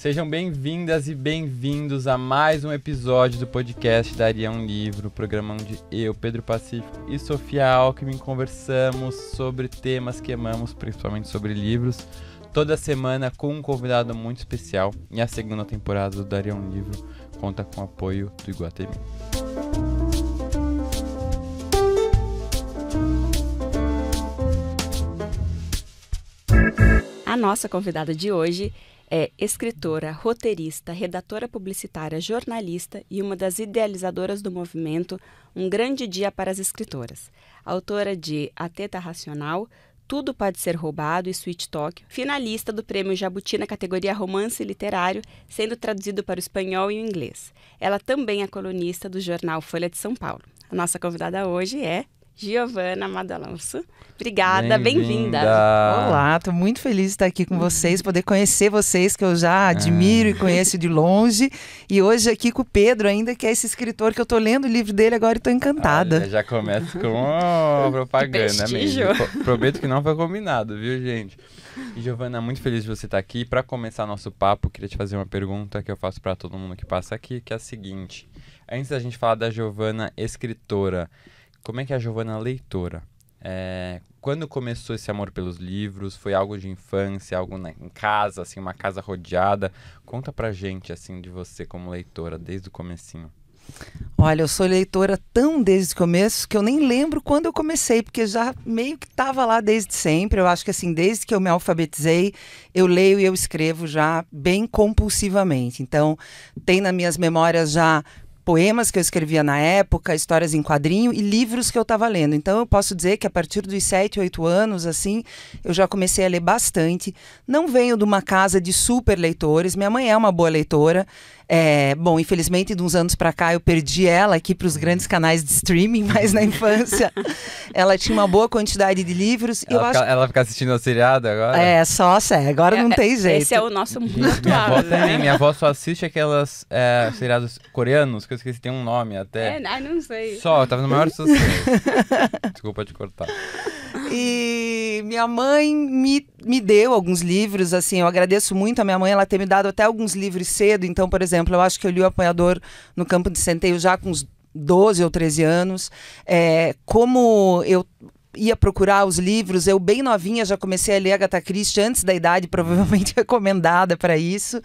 Sejam bem-vindas e bem-vindos a mais um episódio do podcast Daria um Livro, programa onde eu, Pedro Pacífico e Sofia Alckmin conversamos sobre temas que amamos, principalmente sobre livros, toda semana com um convidado muito especial. E a segunda temporada do Daria um Livro conta com o apoio do Iguatemi. A nossa convidada de hoje é escritora, roteirista, redatora publicitária, jornalista e uma das idealizadoras do movimento Um Grande Dia para as Escritoras. Autora de A Teta Racional, tudo Pode Ser Roubado e Sweet Talk, finalista do Prêmio Jabuti na categoria Romance Literário, sendo traduzido para o espanhol e o inglês. Ela também é colunista do jornal Folha de São Paulo. A nossa convidada hoje é Giovana Madalonso. Obrigada, bem-vinda. Bem Olá, estou muito feliz de estar aqui com vocês, poder conhecer vocês que eu já ah. admiro e conheço de longe. E hoje aqui com o Pedro ainda, que é esse escritor que eu estou lendo o livro dele agora e estou encantada. já começa com oh, propaganda mesmo. Prometo que não foi combinado, viu, gente? Giovana, muito feliz de você estar aqui. Para começar nosso papo, queria te fazer uma pergunta que eu faço para todo mundo que passa aqui, que é a seguinte. Antes da gente falar da Giovana, escritora, como é que é a Giovana leitora? É, quando começou esse amor pelos livros? Foi algo de infância, algo na, em casa, assim, uma casa rodeada? Conta pra gente, assim, de você como leitora, desde o comecinho. Olha, eu sou leitora tão desde o começo que eu nem lembro quando eu comecei, porque já meio que estava lá desde sempre. Eu acho que assim, desde que eu me alfabetizei, eu leio e eu escrevo já bem compulsivamente. Então, tem nas minhas memórias já poemas que eu escrevia na época, histórias em quadrinho e livros que eu estava lendo. Então eu posso dizer que a partir dos 7, 8 anos, assim, eu já comecei a ler bastante. Não venho de uma casa de super leitores, minha mãe é uma boa leitora. É, bom, infelizmente, de uns anos para cá, eu perdi ela aqui para os grandes canais de streaming, mas na infância ela tinha uma boa quantidade de livros. Ela, fica, acho... ela fica assistindo a seriada agora? É, só sério, agora é, não tem jeito. Esse é o nosso mundo minha, minha avó né? minha avó só assiste aquelas é, seriados coreanos, que eu esqueci, tem um nome até. É, não sei. Só, eu tava no maior sucesso. Desculpa te cortar. E minha mãe me, me deu alguns livros, assim, eu agradeço muito a minha mãe, ela ter me dado até alguns livros cedo. Então, por exemplo, eu acho que eu li O Apanhador no Campo de Centeio já com uns 12 ou 13 anos. É, como eu ia procurar os livros, eu bem novinha já comecei a ler Agatha Christie antes da idade, provavelmente recomendada para isso.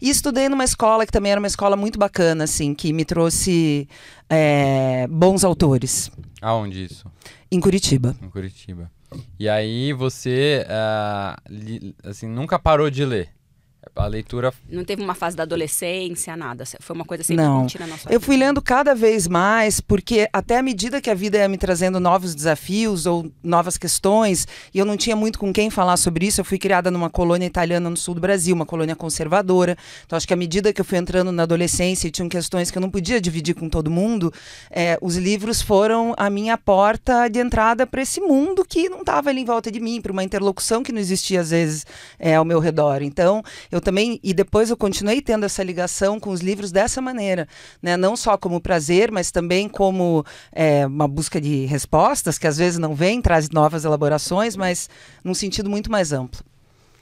E estudei numa escola que também era uma escola muito bacana, assim, que me trouxe é, bons autores. Aonde isso? Em Curitiba. Em Curitiba. E aí você, uh, li, assim, nunca parou de ler? A leitura. Não teve uma fase da adolescência, nada. Foi uma coisa sempre assim Não. contínua na sua Eu fui lendo cada vez mais, porque até à medida que a vida ia me trazendo novos desafios ou novas questões, e eu não tinha muito com quem falar sobre isso, eu fui criada numa colônia italiana no sul do Brasil, uma colônia conservadora. Então, acho que à medida que eu fui entrando na adolescência e tinham questões que eu não podia dividir com todo mundo, é, os livros foram a minha porta de entrada para esse mundo que não estava ali em volta de mim, para uma interlocução que não existia às vezes é, ao meu redor. Então, eu eu também e depois eu continuei tendo essa ligação com os livros dessa maneira, né? Não só como prazer, mas também como é, uma busca de respostas que às vezes não vem, traz novas elaborações, mas num sentido muito mais amplo.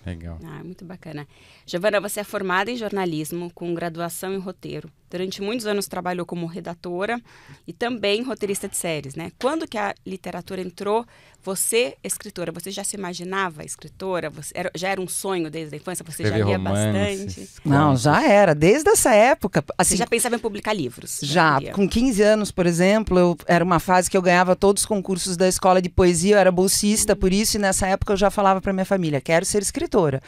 Legal. Ah, muito bacana. Giovana, você é formada em jornalismo, com graduação em roteiro. Durante muitos anos trabalhou como redatora e também roteirista de séries, né? Quando que a literatura entrou, você, escritora, você já se imaginava escritora? Era, já era um sonho desde a infância? Você já lia romances, bastante? Não, já era. Desde essa época. Assim, você já pensava em publicar livros? Já. Né? Com 15 anos, por exemplo, eu, era uma fase que eu ganhava todos os concursos da escola de poesia, eu era bolsista, por isso, e nessa época eu já falava para minha família: quero ser escritora.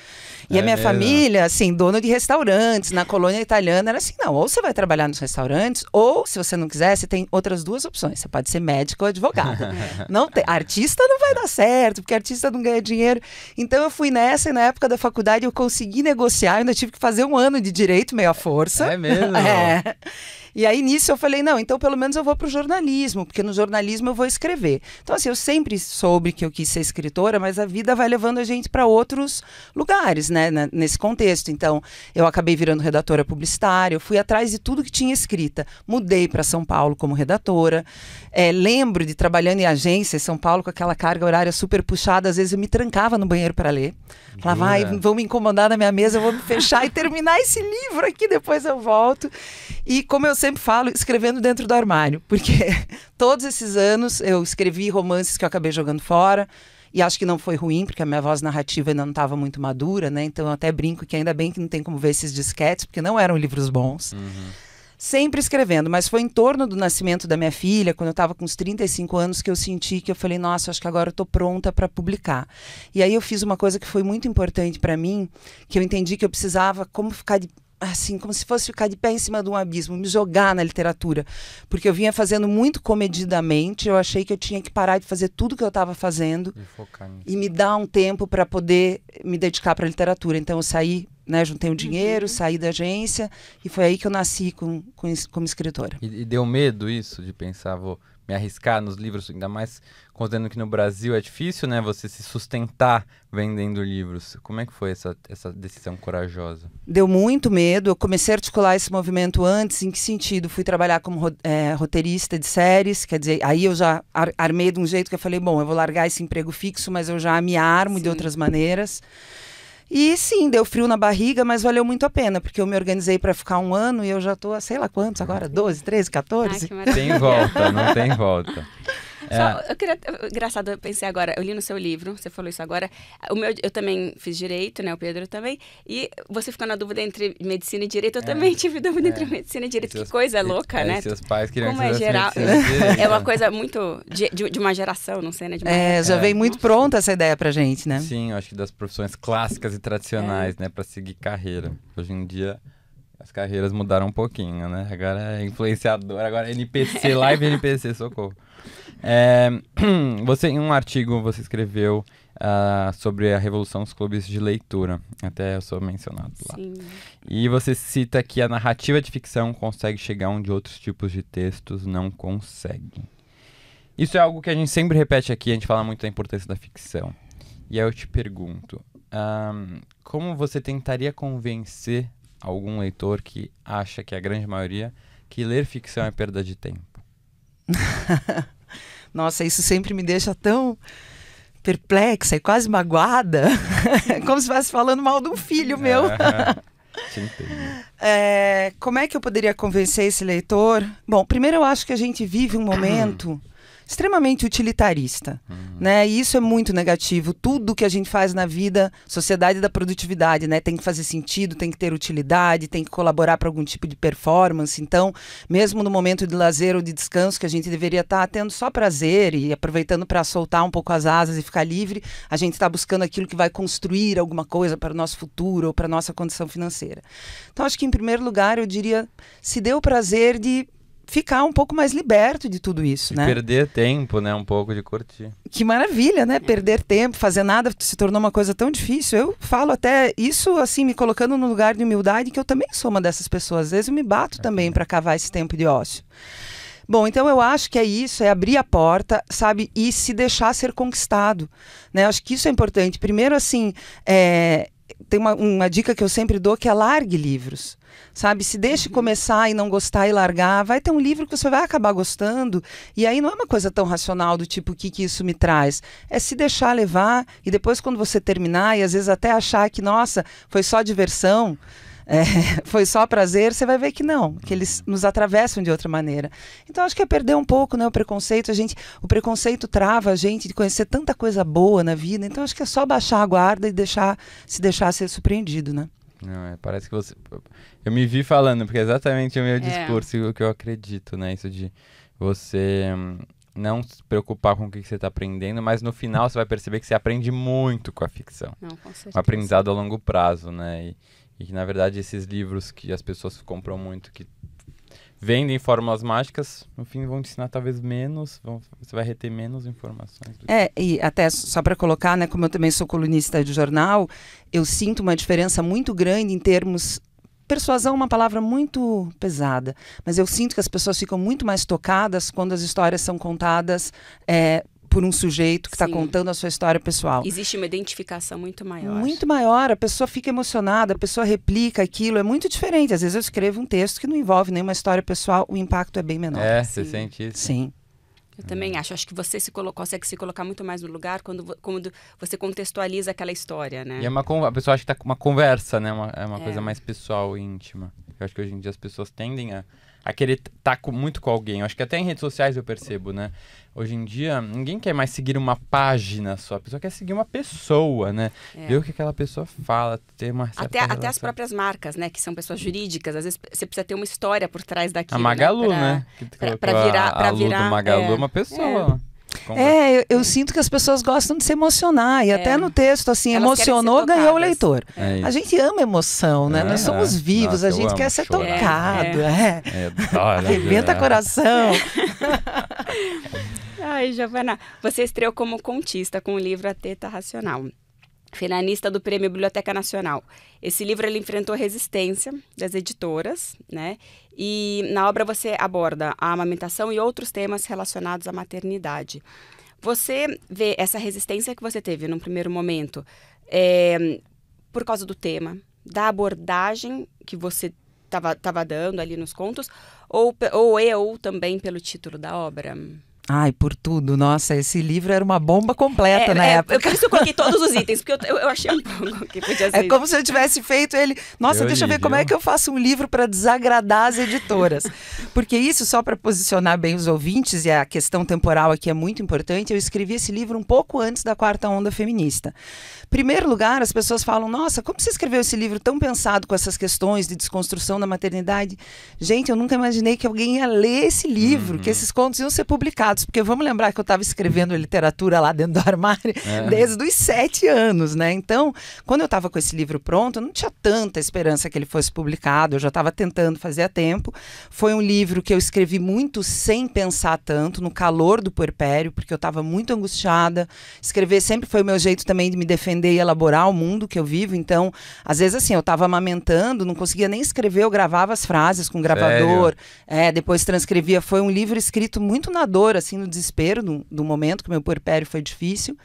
E é a minha mesmo? É, família família, assim, dono de restaurantes, na colônia italiana, era assim, não, ou você vai trabalhar nos restaurantes, ou se você não quiser, você tem outras duas opções, você pode ser médico ou advogado. não tem, artista não vai dar certo, porque artista não ganha dinheiro. Então eu fui nessa e na época da faculdade eu consegui negociar, ainda tive que fazer um ano de direito, meia força. É mesmo? é. E aí nisso eu falei, não, então pelo menos eu vou para o jornalismo, porque no jornalismo eu vou escrever. Então assim, eu sempre soube que eu quis ser escritora, mas a vida vai levando a gente para outros lugares, né, nesse contexto. Então eu acabei virando redatora publicitária, eu fui atrás de tudo que tinha escrita. Mudei para São Paulo como redatora. É, lembro de trabalhando em agência em São Paulo com aquela carga horária super puxada, às vezes eu me trancava no banheiro para ler. Falava, vai, vão me incomodar na minha mesa, eu vou me fechar e terminar esse livro aqui, depois eu volto. E como eu sempre falo, escrevendo dentro do armário, porque todos esses anos eu escrevi romances que eu acabei jogando fora. E acho que não foi ruim, porque a minha voz narrativa ainda não estava muito madura, né? Então eu até brinco que ainda bem que não tem como ver esses disquetes, porque não eram livros bons. Uhum. Sempre escrevendo, mas foi em torno do nascimento da minha filha, quando eu estava com uns 35 anos, que eu senti que eu falei, nossa, acho que agora eu tô pronta para publicar. E aí eu fiz uma coisa que foi muito importante para mim, que eu entendi que eu precisava como ficar de assim, como se fosse ficar de pé em cima de um abismo, me jogar na literatura. Porque eu vinha fazendo muito comedidamente, eu achei que eu tinha que parar de fazer tudo que eu estava fazendo e, e me dar um tempo para poder me dedicar para a literatura. Então eu saí, né, juntei o um dinheiro, uhum. saí da agência e foi aí que eu nasci com, com como escritora. E, e deu medo isso de pensar, vou me arriscar nos livros, ainda mais considerando que no Brasil é difícil, né? Você se sustentar vendendo livros. Como é que foi essa, essa decisão corajosa? Deu muito medo. Eu comecei a articular esse movimento antes. Em que sentido? Fui trabalhar como é, roteirista de séries, quer dizer, aí eu já ar armei de um jeito que eu falei, bom, eu vou largar esse emprego fixo, mas eu já me armo Sim. de outras maneiras. E sim, deu frio na barriga, mas valeu muito a pena, porque eu me organizei para ficar um ano e eu já tô, sei lá quantos agora, 12, 13, 14. Ai, não tem volta, não tem volta. Só, é. eu queria. Engraçado, eu pensei agora, eu li no seu livro, você falou isso agora. O meu, eu também fiz direito, né? O Pedro também. E você ficou na dúvida entre medicina e direito, eu é, também tive dúvida é. entre medicina e direito. Seus, que coisa louca, né? Seus pais queriam Como é assim, geral. é uma coisa muito. De, de, de, uma geração, não sei, né? é, já veio muito pronta essa ideia pra gente, né? Sim, eu acho que das profissões clássicas e tradicionais, né? Pra seguir carreira. Hoje em dia as carreiras mudaram um pouquinho, né? Agora é influenciador, agora é NPC, live NPC, socorro. É, você, em um artigo, você escreveu uh, sobre a revolução dos clubes de leitura. Até eu sou mencionado lá. Sim. E você cita que a narrativa de ficção consegue chegar onde outros tipos de textos não conseguem. Isso é algo que a gente sempre repete aqui, a gente fala muito da importância da ficção. E aí eu te pergunto, um, ah, como você tentaria convencer algum leitor que acha que a grande maioria que ler ficção é perda de tempo? Nossa, isso sempre me deixa tão perplexa e quase magoada, como se estivesse falando mal de um filho meu. É. é, como é que eu poderia convencer esse leitor? Bom, primeiro eu acho que a gente vive um momento extremamente utilitarista, uhum. né? E isso é muito negativo. Tudo que a gente faz na vida, sociedade da produtividade, né? Tem que fazer sentido, tem que ter utilidade, tem que colaborar para algum tipo de performance. Então, mesmo no momento de lazer ou de descanso que a gente deveria estar tá tendo só prazer e aproveitando para soltar um pouco as asas e ficar livre, a gente está buscando aquilo que vai construir alguma coisa para o nosso futuro ou para nossa condição financeira. Então, acho que em primeiro lugar eu diria se dê o prazer de ficar um pouco mais liberto de tudo isso, e né? Perder tempo, né? Um pouco de curtir. Que maravilha, né? Perder tempo, fazer nada se tornou uma coisa tão difícil. Eu falo até isso, assim, me colocando no lugar de humildade, que eu também sou uma dessas pessoas. Às vezes eu me bato é. também para cavar esse tempo de ócio. Bom, então eu acho que é isso, é abrir a porta, sabe, e se deixar ser conquistado, né? acho que isso é importante. Primeiro, assim, é... tem uma, uma dica que eu sempre dou que é largue livros sabe? Se deixe uhum. começar e não gostar e largar, vai ter um livro que você vai acabar gostando. E aí não é uma coisa tão racional do tipo, o que, que isso me traz? É se deixar levar e depois, quando você terminar, e às vezes até achar que, nossa, foi só diversão. É, foi só prazer, você vai ver que não, que eles nos atravessam de outra maneira. Então acho que é perder um pouco né, o preconceito. A gente, o preconceito trava a gente de conhecer tanta coisa boa na vida. Então acho que é só baixar a guarda e deixar se deixar ser surpreendido, né? Não, é, parece que você. Eu me vi falando, porque é exatamente o meu é. discurso é. o que eu acredito, né? Isso de você hum, não se preocupar com o que você está aprendendo, mas no final você vai perceber que você aprende muito com a ficção. Não, com certeza. Um aprendizado a longo prazo, né? E, e que, na verdade, esses livros que as pessoas compram muito, que vendem fórmulas mágicas, no fim vão te ensinar talvez menos, vão, você vai reter menos informações. É, e até só para colocar, né, como eu também sou colunista de jornal, eu sinto uma diferença muito grande em termos Persuasão é uma palavra muito pesada, mas eu sinto que as pessoas ficam muito mais tocadas quando as histórias são contadas é, por um sujeito que está contando a sua história pessoal. Existe uma identificação muito maior. Muito maior, a pessoa fica emocionada, a pessoa replica aquilo, é muito diferente. Às vezes eu escrevo um texto que não envolve nenhuma história pessoal, o impacto é bem menor. É, Sim. você sente isso. Sim. Eu também acho. Acho que você se colo... consegue se colocar muito mais no lugar quando, quando você contextualiza aquela história, né? E é uma a pessoa acha que tá com uma conversa, né? Uma, é uma é. coisa mais pessoal e íntima. Eu acho que hoje em dia as pessoas tendem a a querer estar tá muito com alguém. Eu acho que até em redes sociais eu percebo, né? Hoje em dia, ninguém quer mais seguir uma página só. A pessoa quer seguir uma pessoa, né? É. Ver o que aquela pessoa fala, ter uma até, até as próprias marcas, né? Que são pessoas jurídicas. Às vezes você precisa ter uma história por trás daquilo. A Magalu, né? Pra, né? Pra, pra, virar... A, a virar, Lu do Magalu é, é uma pessoa. É. É, eu, eu, sinto que as pessoas gostam de se emocionar. E é. até no texto, assim, Elas emocionou, ganhou o leitor. É. é a gente ama emoção, né? É, Nós somos vivos, Nossa, a gente quer ser chorar. É, tocado. É. é. Né? Arrebenta coração. Ai, Giovana, você estreou como contista com o livro A Teta Racional finalista do Prêmio Biblioteca Nacional. Esse livro ele enfrentou resistência das editoras, né? E na obra você aborda a amamentação e outros temas relacionados à maternidade. Você vê essa resistência que você teve no primeiro momento é, por causa do tema, da abordagem que você estava dando ali nos contos, ou, ou eu também pelo título da obra? Ai, por tudo. Nossa, esse livro era uma bomba completa é, na é, época. Eu, por isso eu coloquei todos os itens, porque eu, eu achei um pouco que podia é ser. É como se eu tivesse feito ele. Nossa, eu deixa eu ver viu? como é que eu faço um livro para desagradar as editoras. porque isso, só para posicionar bem os ouvintes, e a questão temporal aqui é muito importante, eu escrevi esse livro um pouco antes da quarta onda feminista. Em primeiro lugar, as pessoas falam: nossa, como você escreveu esse livro tão pensado com essas questões de desconstrução da maternidade? Gente, eu nunca imaginei que alguém ia ler esse livro, uhum. que esses contos iam ser publicados porque vamos lembrar que eu estava escrevendo literatura lá dentro do armário é. desde os sete anos, né? Então, quando eu estava com esse livro pronto, eu não tinha tanta esperança que ele fosse publicado, eu já estava tentando fazer a tempo. Foi um livro que eu escrevi muito sem pensar tanto, no calor do puerpério, porque eu estava muito angustiada. Escrever sempre foi o meu jeito também de me defender e elaborar o mundo que eu vivo. Então, às vezes, assim, eu estava amamentando, não conseguia nem escrever, eu gravava as frases com o gravador, é, depois transcrevia. Foi um livro escrito muito na dor, assim, no desespero do, do momento, que meu puerpério foi difícil.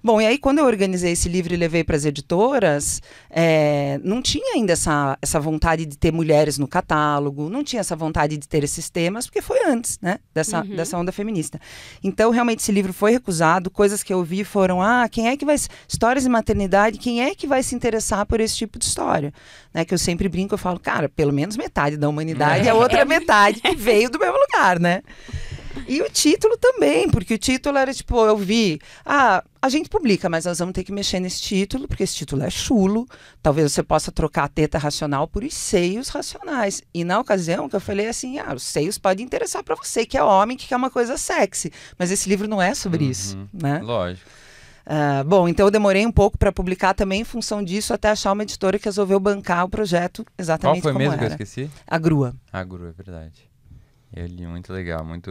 Bom, e aí quando eu organizei esse livro e levei para as editoras, é, não tinha ainda essa, essa vontade de ter mulheres no catálogo, não tinha essa vontade de ter esses temas, porque foi antes, né, dessa, uhum. dessa onda feminista. Então, realmente, esse livro foi recusado. Coisas que eu vi foram, ah, quem é que vai... Histórias de maternidade, quem é que vai se interessar por esse tipo de história? Né, que eu sempre brinco, eu falo, cara, pelo menos metade da humanidade é a é outra é. metade que veio do mesmo lugar, né? E o título também, porque o título era tipo, eu vi, ah, a gente publica, mas nós vamos ter que mexer nesse título, porque esse título é chulo. Talvez você possa trocar a teta racional por os seios racionais. E na ocasião que eu falei assim, ah, os seios podem interessar para você, que é homem, que quer uma coisa sexy. Mas esse livro não é sobre uhum. isso, né? Lógico. Uh, bom, então eu demorei um pouco para publicar também em função disso, até achar uma editora que resolveu bancar o projeto exatamente Qual foi como mesmo era. que eu esqueci? A Grua. A Grua, é verdade. Ele, muito legal, muito,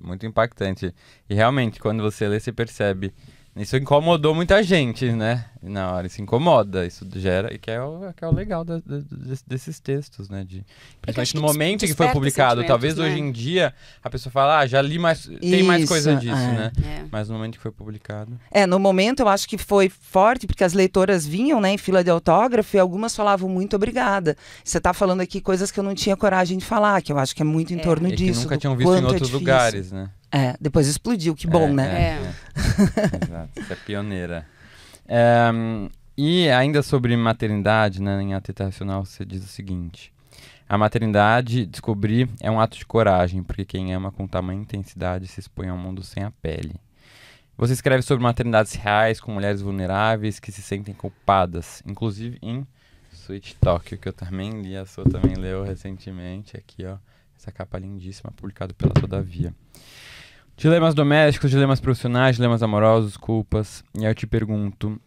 muito impactante. E realmente, quando você lê, você percebe isso incomodou muita gente, né? Na hora, isso incomoda, isso gera, que é o, que é o legal da, da, desses textos, né? De, principalmente no momento que foi publicado. Talvez né? hoje em dia a pessoa fala, ah, já li mais, isso, tem mais coisa disso, é. né? É. Mas no momento que foi publicado. É, no momento eu acho que foi forte, porque as leitoras vinham, né, em fila de autógrafo e algumas falavam muito obrigada. Você está falando aqui coisas que eu não tinha coragem de falar, que eu acho que é muito em é, torno é disso. E que nunca tinham visto em é outros lugares, né? É, depois explodiu, que bom, é, né? É. é. Exato, você é pioneira. e ainda sobre maternidade, né, em Ateta Racional, você diz o seguinte. A maternidade, descobrir, é um ato de coragem, porque quem ama com tamanha intensidade se expõe ao mundo sem a pele. Você escreve sobre maternidades reais com mulheres vulneráveis que se sentem culpadas, inclusive em Sweet Tokyo, que eu também li, a sua também leu recentemente aqui, ó. Essa capa lindíssima, publicada pela Todavia. Dilemas domésticos, dilemas profissionais, dilemas amorosos, culpas. E aí eu te pergunto,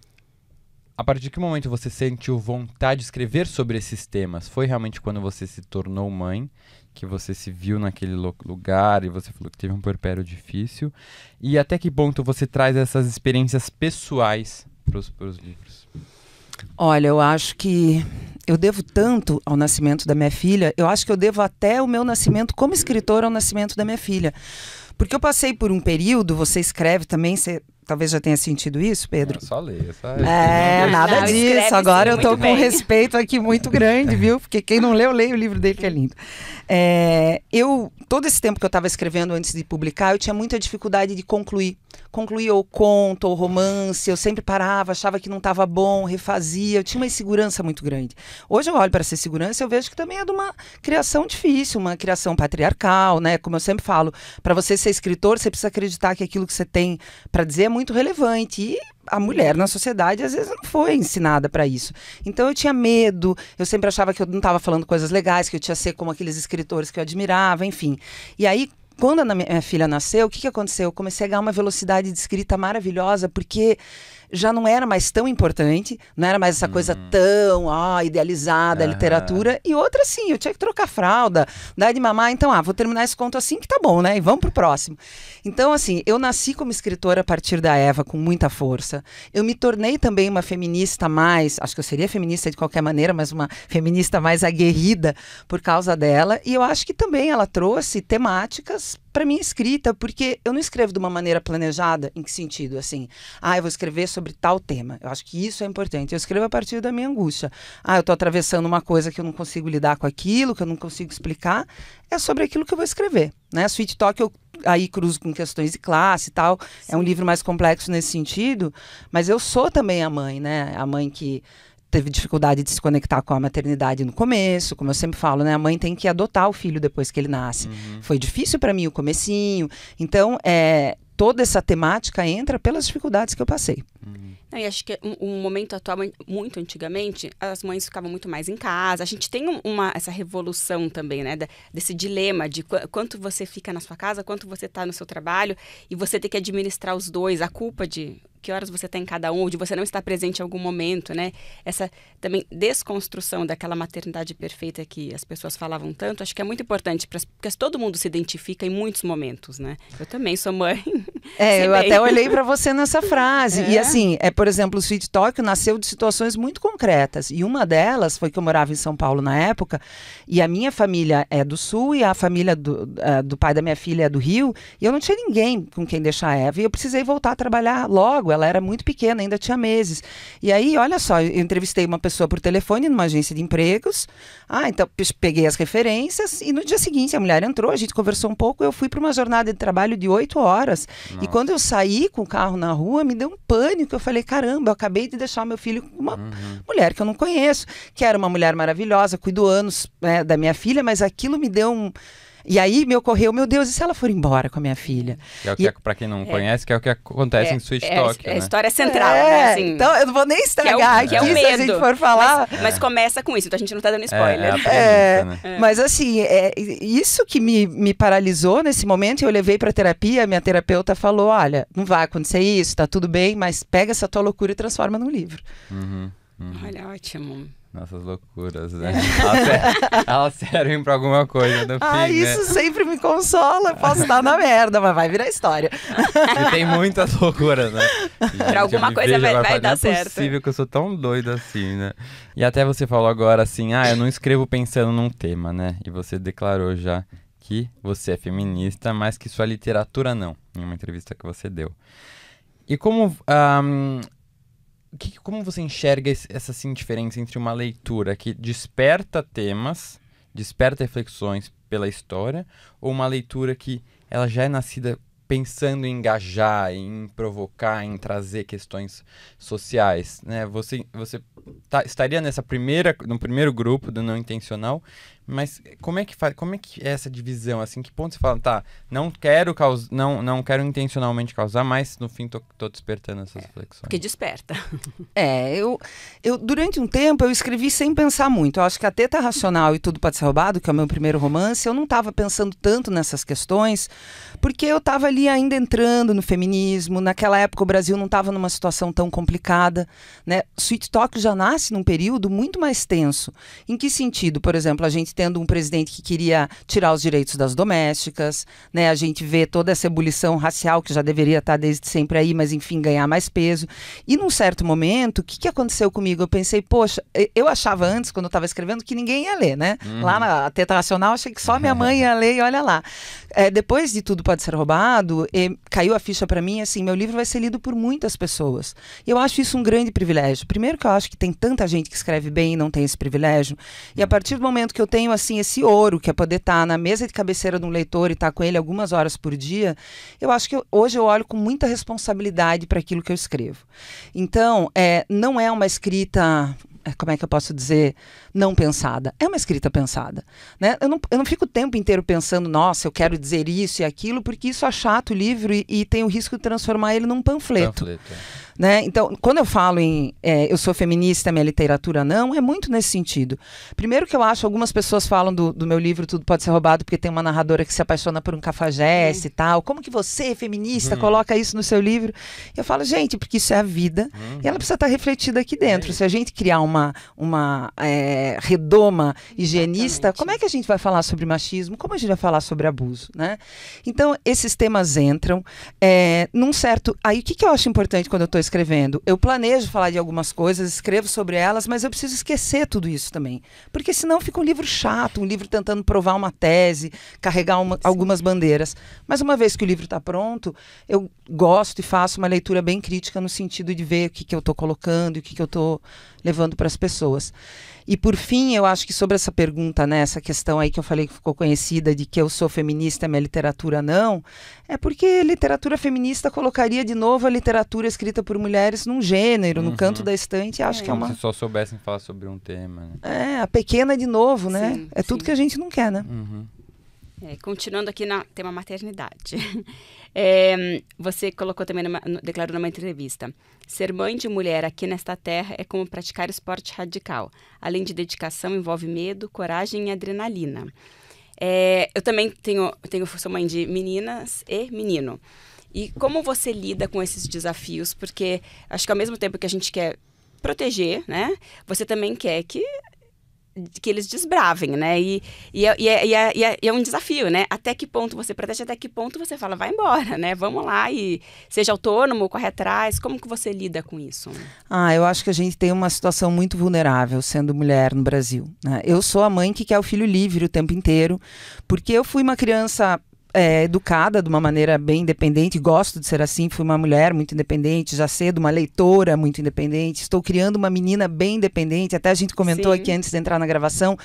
a partir de que momento você sentiu vontade de escrever sobre esses temas? Foi realmente quando você se tornou mãe, que você se viu naquele lugar e você falou que teve um porpério difícil? E até que ponto você traz essas experiências pessoais para os livros? Olha, eu acho que eu devo tanto ao nascimento da minha filha, eu acho que eu devo até o meu nascimento como escritora ao nascimento da minha filha porque eu passei por um período, você escreve também, você Talvez já tenha sentido isso, Pedro. É, só ler, só leia. É, nada não, disso. Agora eu estou com um respeito aqui muito grande, viu? Porque quem não leu, leia o livro dele, que é lindo. É, eu, todo esse tempo que eu estava escrevendo antes de publicar, eu tinha muita dificuldade de concluir. Concluir ou conto, ou romance, eu sempre parava, achava que não estava bom, refazia. Eu tinha uma insegurança muito grande. Hoje eu olho para essa segurança eu vejo que também é de uma criação difícil, uma criação patriarcal, né? Como eu sempre falo, para você ser escritor, você precisa acreditar que aquilo que você tem para dizer é muito relevante. E a mulher na sociedade às vezes não foi ensinada para isso. Então eu tinha medo, eu sempre achava que eu não estava falando coisas legais, que eu tinha ser como aqueles escritores que eu admirava, enfim. E aí quando a minha filha nasceu, o que, que aconteceu? Eu comecei a ganhar uma velocidade de escrita maravilhosa, porque já não era mais tão importante, não era mais essa coisa uhum. tão idealizada, literatura. E outra, sim, eu tinha que trocar fralda, dar de mamar. Então, ah, vou terminar esse conto assim que tá bom, né? E vamos pro próximo. Então, assim, eu nasci como escritora a partir da Eva, com muita força. Eu me tornei também uma feminista mais, acho que eu seria feminista de qualquer maneira, mas uma feminista mais aguerrida por causa dela. E eu acho que também ela trouxe temáticas para minha escrita, porque eu não escrevo de uma maneira planejada. Em que sentido? Assim, ah, eu vou escrever sobre tal tema. Eu acho que isso é importante. Eu escrevo a partir da minha angústia. Ah, eu estou atravessando uma coisa que eu não consigo lidar com aquilo, que eu não consigo explicar. É sobre aquilo que eu vou escrever. Né? Sweet Talk eu aí cruzo com questões de classe e tal. Sim. É um livro mais complexo nesse sentido. Mas eu sou também a mãe, né? A mãe que teve dificuldade de se conectar com a maternidade no começo, como eu sempre falo, né? A mãe tem que adotar o filho depois que ele nasce. Uhum. Foi difícil para mim o comecinho. Então, é, toda essa temática entra pelas dificuldades que eu passei. Uhum. E acho que um, um, momento atual, muito antigamente, as mães ficavam muito mais em casa. A gente tem uma, essa revolução também, né? Da, desse dilema de qu quanto você fica na sua casa, quanto você está no seu trabalho, e você tem que administrar os dois, a culpa de que horas você está em cada um, de você não estar presente em algum momento, né? Essa também desconstrução daquela maternidade perfeita que as pessoas falavam tanto, acho que é muito importante, pra, porque todo mundo se identifica em muitos momentos, né? Eu também sou mãe. É, eu bem. até olhei para você nessa frase. É? E assim, é por por exemplo, o Sweet Tóquio nasceu de situações muito concretas. E uma delas foi que eu morava em São Paulo na época, e a minha família é do Sul e a família do, uh, do pai da minha filha é do Rio, e eu não tinha ninguém com quem deixar a Eva. E eu precisei voltar a trabalhar logo, ela era muito pequena, ainda tinha meses. E aí, olha só, eu entrevistei uma pessoa por telefone numa agência de empregos. Ah, então peguei as referências, e no dia seguinte a mulher entrou, a gente conversou um pouco, eu fui para uma jornada de trabalho de oito horas. Nossa. E quando eu saí com o carro na rua, me deu um pânico. Eu falei, caramba, eu acabei de deixar meu filho com uma uhum. mulher que eu não conheço, que era uma mulher maravilhosa, cuidou anos né, da minha filha, mas aquilo me deu um e aí me ocorreu, meu Deus, e se ela for embora com a minha filha? Que é o que, é, para quem não é. conhece, que é o que acontece é, em Sweet é, Talk. É, né? a história central, né? É, assim, então eu não vou nem é estragar que é o, que aqui, é o medo. se for falar. Mas, mas, começa com isso, então a gente não tá dando spoiler. é, né? Mas assim, é, isso que me, me paralisou nesse momento, eu levei para terapia, minha terapeuta falou: olha, não vai acontecer isso, tá tudo bem, mas pega essa tua loucura e transforma num livro. Uhum, uhum. Olha, ótimo. Nossas loucuras, né? É. Elas, elas servem pra alguma coisa no fim, Ah, isso né? sempre me consola. Eu posso estar na merda, mas vai virar história. E tem muitas loucuras, né? pra alguma coisa vai, vai dar certo. Não é possível que eu sou tão doido assim, né? E até você falou agora assim, ah, eu não escrevo pensando num tema, né? E você declarou já que você é feminista, mas que sua literatura não, em uma entrevista que você deu. E como um, que, como você enxerga esse, essa assim, diferença entre uma leitura que desperta temas, desperta reflexões pela história, ou uma leitura que ela já é nascida pensando em engajar, em provocar, em trazer questões sociais, né? Você, você tá, estaria nessa primeira, no primeiro grupo do não intencional mas como é que faz, como é que é essa divisão assim? Que ponto você fala, tá, não quero caus, não não quero intencionalmente causar, mas no fim tô, tô despertando essas é, reflexões. Porque desperta. é, eu eu durante um tempo eu escrevi sem pensar muito. Eu acho que a Teta Racional e Tudo Pode Ser Roubado, que é o meu primeiro romance, eu não estava pensando tanto nessas questões, porque eu estava ali ainda entrando no feminismo. Naquela época o Brasil não estava numa situação tão complicada, né? Sweet Talk já nasce num período muito mais tenso. Em que sentido? Por exemplo, a gente tendo um presidente que queria tirar os direitos das domésticas, né? A gente vê toda essa ebulição racial que já deveria estar tá desde sempre aí, mas enfim, ganhar mais peso. E num certo momento, o que, que aconteceu comigo? Eu pensei, poxa, eu achava antes, quando eu estava escrevendo, que ninguém ia ler, né? Uhum. Lá na Teta nacional achei que só minha mãe ia ler e olha lá. É, depois de Tudo Pode Ser Roubado, caiu a ficha para mim, assim, meu livro vai ser lido por muitas pessoas. E eu acho isso um grande privilégio. Primeiro que eu acho que tem tanta gente que escreve bem e não tem esse privilégio. E a partir do momento que eu tenho tenho assim esse ouro que é poder estar tá na mesa de cabeceira de um leitor e estar tá com ele algumas horas por dia, eu acho que eu, hoje eu olho com muita responsabilidade para aquilo que eu escrevo. Então, é, não é uma escrita é, como é que eu posso dizer, não pensada. É uma escrita pensada. Né? Eu, não, eu não fico o tempo inteiro pensando, nossa, eu quero dizer isso e aquilo, porque isso achata o livro e, e tem o risco de transformar ele num panfleto. panfleto é. Né? Então, quando eu falo em é, eu sou feminista, minha literatura não, é muito nesse sentido. Primeiro que eu acho, algumas pessoas falam do, do meu livro Tudo Pode Ser Roubado, porque tem uma narradora que se apaixona por um cafajeste hum. e tal. Como que você, feminista, hum. coloca isso no seu livro? Eu falo, gente, porque isso é a vida hum. e ela precisa estar refletida aqui dentro. É. Se a gente criar uma, uma é, redoma higienista, Exatamente. como é que a gente vai falar sobre machismo? Como a gente vai falar sobre abuso? Né? Então, esses temas entram é, num certo. Aí, o que, que eu acho importante quando eu estou escrevendo. Eu planejo falar de algumas coisas, escrevo sobre elas, mas eu preciso esquecer tudo isso também. Porque senão fica um livro chato, um livro tentando provar uma tese, carregar uma, algumas bandeiras. Mas uma vez que o livro está pronto, eu gosto e faço uma leitura bem crítica no sentido de ver o que, que eu estou colocando e o que, que eu estou levando para as pessoas. E por fim, eu acho que sobre essa pergunta, né, essa questão aí que eu falei que ficou conhecida de que eu sou feminista, minha literatura não, é porque literatura feminista colocaria de novo a literatura escrita por mulheres num gênero, uhum. no canto uhum. da estante, acho é, que é uma se só soubessem falar sobre um tema. Né? É, a pequena de novo, né? Sim, é tudo sim. que a gente não quer, né? Uhum. É, continuando aqui no tema maternidade. É, você colocou também, numa, declarou numa entrevista: ser mãe de mulher aqui nesta terra é como praticar esporte radical. Além de dedicação, envolve medo, coragem e adrenalina. É, eu também tenho, tenho, sou mãe de meninas e menino. E como você lida com esses desafios? Porque acho que ao mesmo tempo que a gente quer proteger, né? Você também quer que que eles desbravem, né? E, é, e, é, e, é, e, é, e é um desafio, né? Até que ponto você protege, até que ponto você fala, vai embora, né? Vamos lá e seja autônomo, corre atrás. Como que você lida com isso? Ah, eu acho que a gente tem uma situação muito vulnerável sendo mulher no Brasil. Né? Eu sou a mãe que quer o filho livre o tempo inteiro, porque eu fui uma criança é, educada de uma maneira bem independente, gosto de ser assim, fui uma mulher muito independente, já cedo uma leitora muito independente, estou criando uma menina bem independente, até a gente comentou Sim. aqui antes de entrar na gravação,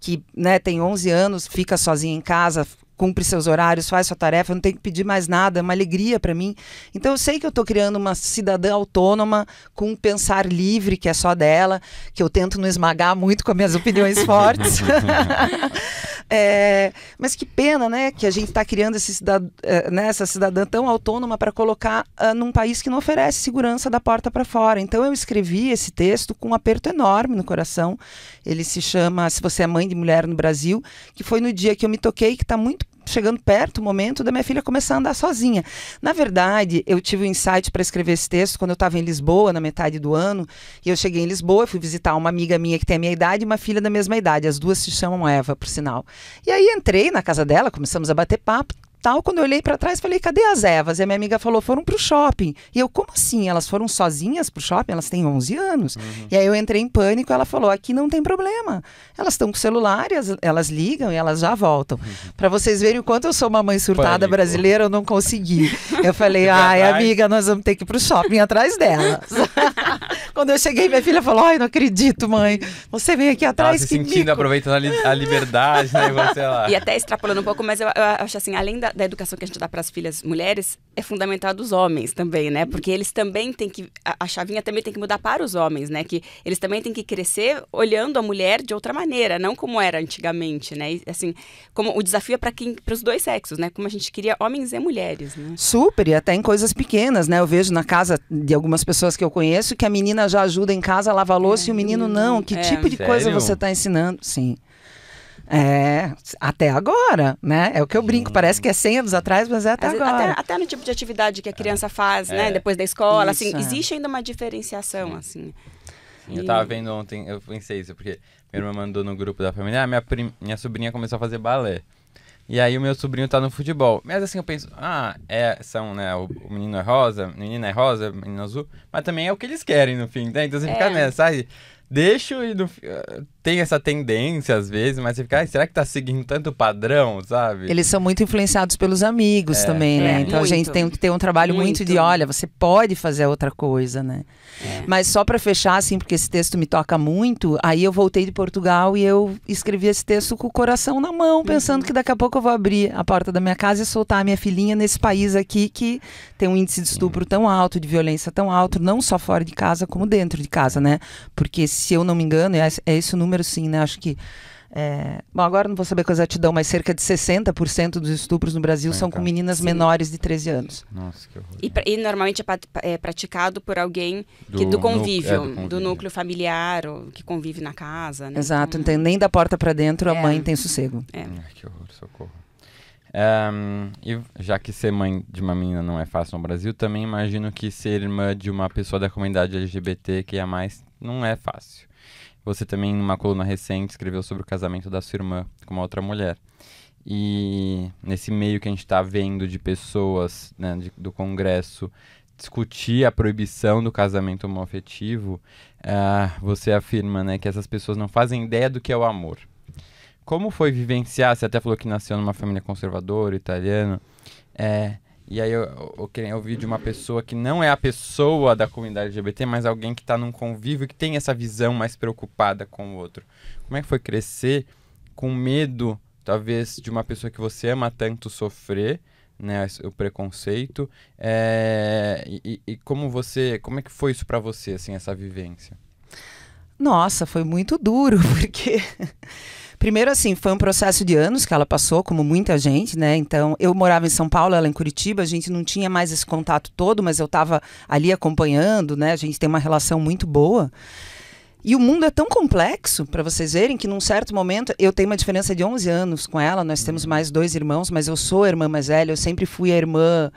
que né, tem 11 anos, fica sozinha em casa, cumpre seus horários, faz sua tarefa, não tem que pedir mais nada, é uma alegria para mim. Então eu sei que eu estou criando uma cidadã autônoma com um pensar livre que é só dela, que eu tento não esmagar muito com as minhas opiniões fortes. É, mas que pena, né, que a gente está criando esse cidad... É, né, essa cidadã tão autônoma para colocar uh, num país que não oferece segurança da porta para fora. Então eu escrevi esse texto com um aperto enorme no coração. Ele se chama Se Você é Mãe de Mulher no Brasil, que foi no dia que eu me toquei, que está muito chegando perto o momento da minha filha começar a andar sozinha. Na verdade, eu tive um insight para escrever esse texto quando eu estava em Lisboa, na metade do ano, e eu cheguei em Lisboa, fui visitar uma amiga minha que tem a minha idade e uma filha da mesma idade, as duas se chamam Eva, por sinal. E aí entrei na casa dela, começamos a bater papo, tal. Quando eu olhei para trás, falei, cadê as Evas? E a minha amiga falou, foram pro shopping. E eu, como assim? Elas foram sozinhas pro shopping? Elas têm 11 anos. Uhum. E aí eu entrei em pânico. Ela falou, aqui não tem problema. Elas estão com celular, elas, elas, ligam e elas já voltam. Uhum. Para vocês verem o quanto eu sou uma mãe surtada pânico. brasileira, eu não consegui. Eu falei, é ai, amiga, nós vamos ter que ir pro shopping atrás delas. Quando eu cheguei, minha filha falou, ai, não acredito, mãe. Você vem aqui atrás, Tava se sentindo, mico. aproveitando a, li a liberdade, né? E, você lá. e até extrapolando um pouco, mas eu, eu acho assim, além da da, da educação que a gente dá para as filhas mulheres é fundamental dos homens também, né? Porque eles também têm que. A, a, chavinha também tem que mudar para os homens, né? Que eles também têm que crescer olhando a mulher de outra maneira, não como era antigamente, né? E, assim, como o desafio é para os dois sexos, né? Como a gente queria homens e mulheres, né? Super, e até em coisas pequenas, né? Eu vejo na casa de algumas pessoas que eu conheço que a menina já ajuda em casa a lavar louça é. e o é. menino não. Que é. tipo de Sério? coisa você está ensinando? Sim. É, até agora, né? É o que eu brinco, parece que é 100 anos atrás, mas é até é agora. até, até, no tipo de atividade que a é. criança faz, né? é. né? Depois da escola, assim, isso, assim, é. existe ainda uma diferenciação, assim. Sim, e... Eu tava vendo ontem, eu pensei isso, porque minha irmã mandou no grupo da família, ah, minha, prim... minha sobrinha começou a fazer balé. E aí o meu sobrinho tá no futebol. Mas assim, eu penso, ah, é, são, né, o, o menino é rosa, menina é rosa, menino é azul, mas também é o que eles querem no fim, né? Então você é. fica nessa, aí, deixo e no, tem essa tendência às vezes, mas você fica, ah, será que tá seguindo tanto padrão, sabe? Eles são muito influenciados pelos amigos é. também, né? É, então muito. a gente tem que ter um trabalho muito. muito. de, olha, você pode fazer outra coisa, né? É. Mas só para fechar, assim, porque esse texto me toca muito, aí eu voltei de Portugal e eu escrevi esse texto com o coração na mão, pensando uhum. que daqui a pouco eu vou abrir a porta da minha casa e soltar a minha filhinha nesse país aqui que tem um índice de estupro tão alto, de violência tão alto, não só fora de casa como dentro de casa, né? Porque se eu não me engano, é esse é o número número, sim, né? Acho que. É... Bom, agora não vou saber com exatidão, mas cerca de 60% dos estupros no Brasil são com meninas sim. menores de 13 anos. Nossa, que horror. E, e normalmente é, pra, é, praticado por alguém do, que, do, convívio, é do, convívio, do núcleo familiar, ou, que convive na casa. Né? Exato, então, então, nem da porta para dentro a é. mãe tem sossego. É. que horror, socorro. Um, e já que ser mãe de uma menina não é fácil no Brasil, também imagino que ser irmã de uma pessoa da comunidade LGBT que é mais não é fácil. Você também, numa coluna recente, escreveu sobre o casamento da sua irmã com uma outra mulher. E nesse meio que a gente está vendo de pessoas né, de, do Congresso discutir a proibição do casamento homoafetivo, uh, você afirma né, que essas pessoas não fazem ideia do que é o amor. Como foi vivenciar? Você até falou que nasceu numa família conservadora, italiana. É, e aí eu, eu, eu, de uma pessoa que não é a pessoa da comunidade LGBT, mas alguém que está num convívio que tem essa visão mais preocupada com o outro. Como é que foi crescer com medo, talvez, de uma pessoa que você ama tanto sofrer, né, o preconceito? É, e, e como você, como é que foi isso para você, assim, essa vivência? Nossa, foi muito duro, porque Primeiro, assim, foi um processo de anos que ela passou, como muita gente, né? Então, eu morava em São Paulo, ela em Curitiba, a gente não tinha mais esse contato todo, mas eu estava ali acompanhando, né? A gente tem uma relação muito boa. E o mundo é tão complexo, para vocês verem, que num certo momento eu tenho uma diferença de 11 anos com ela, nós temos uhum. mais dois irmãos, mas eu sou a irmã mais velha, eu sempre fui a irmã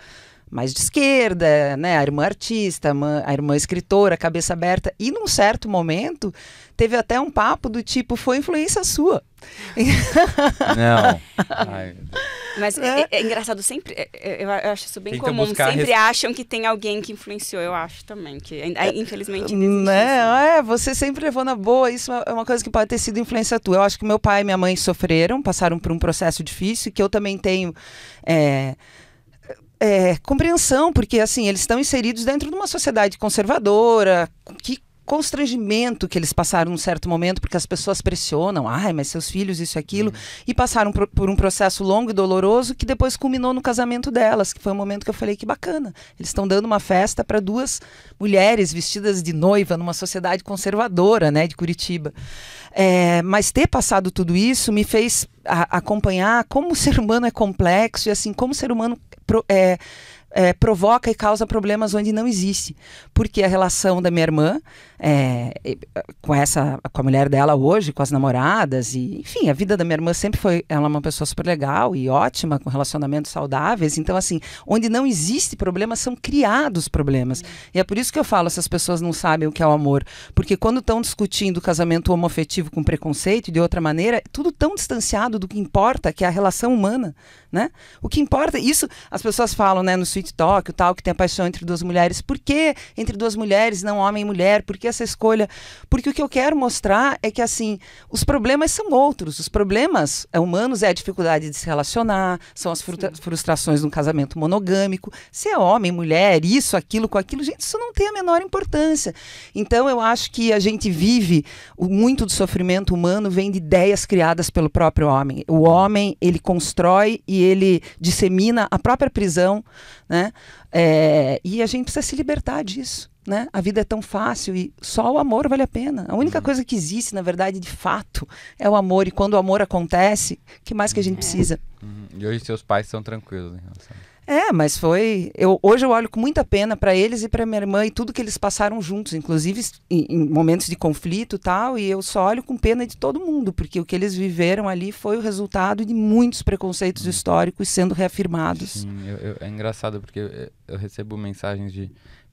mais de esquerda, né? A irmã artista, a, irmã, a irmã escritora, cabeça aberta. E num certo momento, teve até um papo do tipo, foi influência sua. Não. Ai, Mas é, é, engraçado, sempre. É, é, eu acho isso bem comum. Sempre res... acham que tem alguém que influenciou, eu acho também. que é, Infelizmente né? É, você sempre levou na boa. Isso é uma coisa que pode ter sido influência tua. Eu acho que meu pai e minha mãe sofreram, passaram por um processo difícil, que eu também tenho. É... É, compreensão, porque assim, eles estão inseridos dentro de uma sociedade conservadora, que constrangimento que eles passaram num certo momento, porque as pessoas pressionam, ai, mas seus filhos, isso e aquilo, uhum. e passaram por, por, um processo longo e doloroso que depois culminou no casamento delas, que foi o um momento que eu falei que bacana. Eles estão dando uma festa para duas mulheres vestidas de noiva numa sociedade conservadora, né, de Curitiba. É, mas ter passado tudo isso me fez a, acompanhar como o ser humano é complexo e assim como o ser humano pro, é, é, provoca e causa problemas onde não existe. Porque a relação da minha irmã é, com essa, com a mulher dela hoje, com as namoradas e, enfim, a vida da minha irmã sempre foi, ela é uma pessoa super legal e ótima, com relacionamentos saudáveis. Então, assim, onde não existe problema são criados problemas. Uhum. E é por isso que eu falo, essas pessoas não sabem o que é o amor, porque quando estão discutindo casamento homofetivo com preconceito e de outra maneira, tudo tão distanciado do que importa, que é a relação humana, né? O que importa, isso as pessoas falam, né, no sweet talk, o tal que tem a paixão entre duas mulheres. Por que entre duas mulheres, não homem e mulher? Por que essa escolha, porque o que eu quero mostrar é que assim, os problemas são outros, os problemas é, humanos é a dificuldade de se relacionar, são as frustrações de um casamento monogâmico, se é homem, mulher, isso, aquilo, com aquilo, gente, isso não tem a menor importância. Então eu acho que a gente vive muito do sofrimento humano vem de ideias criadas pelo próprio homem. O homem, ele constrói e ele dissemina a própria prisão, né? É, e a gente precisa se libertar disso né? A vida é tão fácil e só o amor vale a pena. A única uhum. coisa que existe, na verdade, de fato, é o amor. E quando o amor acontece, que mais que a gente é. precisa? Uhum. E hoje seus pais são tranquilos né é, mas foi. Eu, hoje eu olho com muita pena para eles e para minha irmã e tudo que eles passaram juntos, inclusive em, em momentos de conflito e tal. E eu só olho com pena de todo mundo, porque o que eles viveram ali foi o resultado de muitos preconceitos uhum. históricos sendo reafirmados. Sim, eu, eu, é engraçado porque eu recebo mensagens de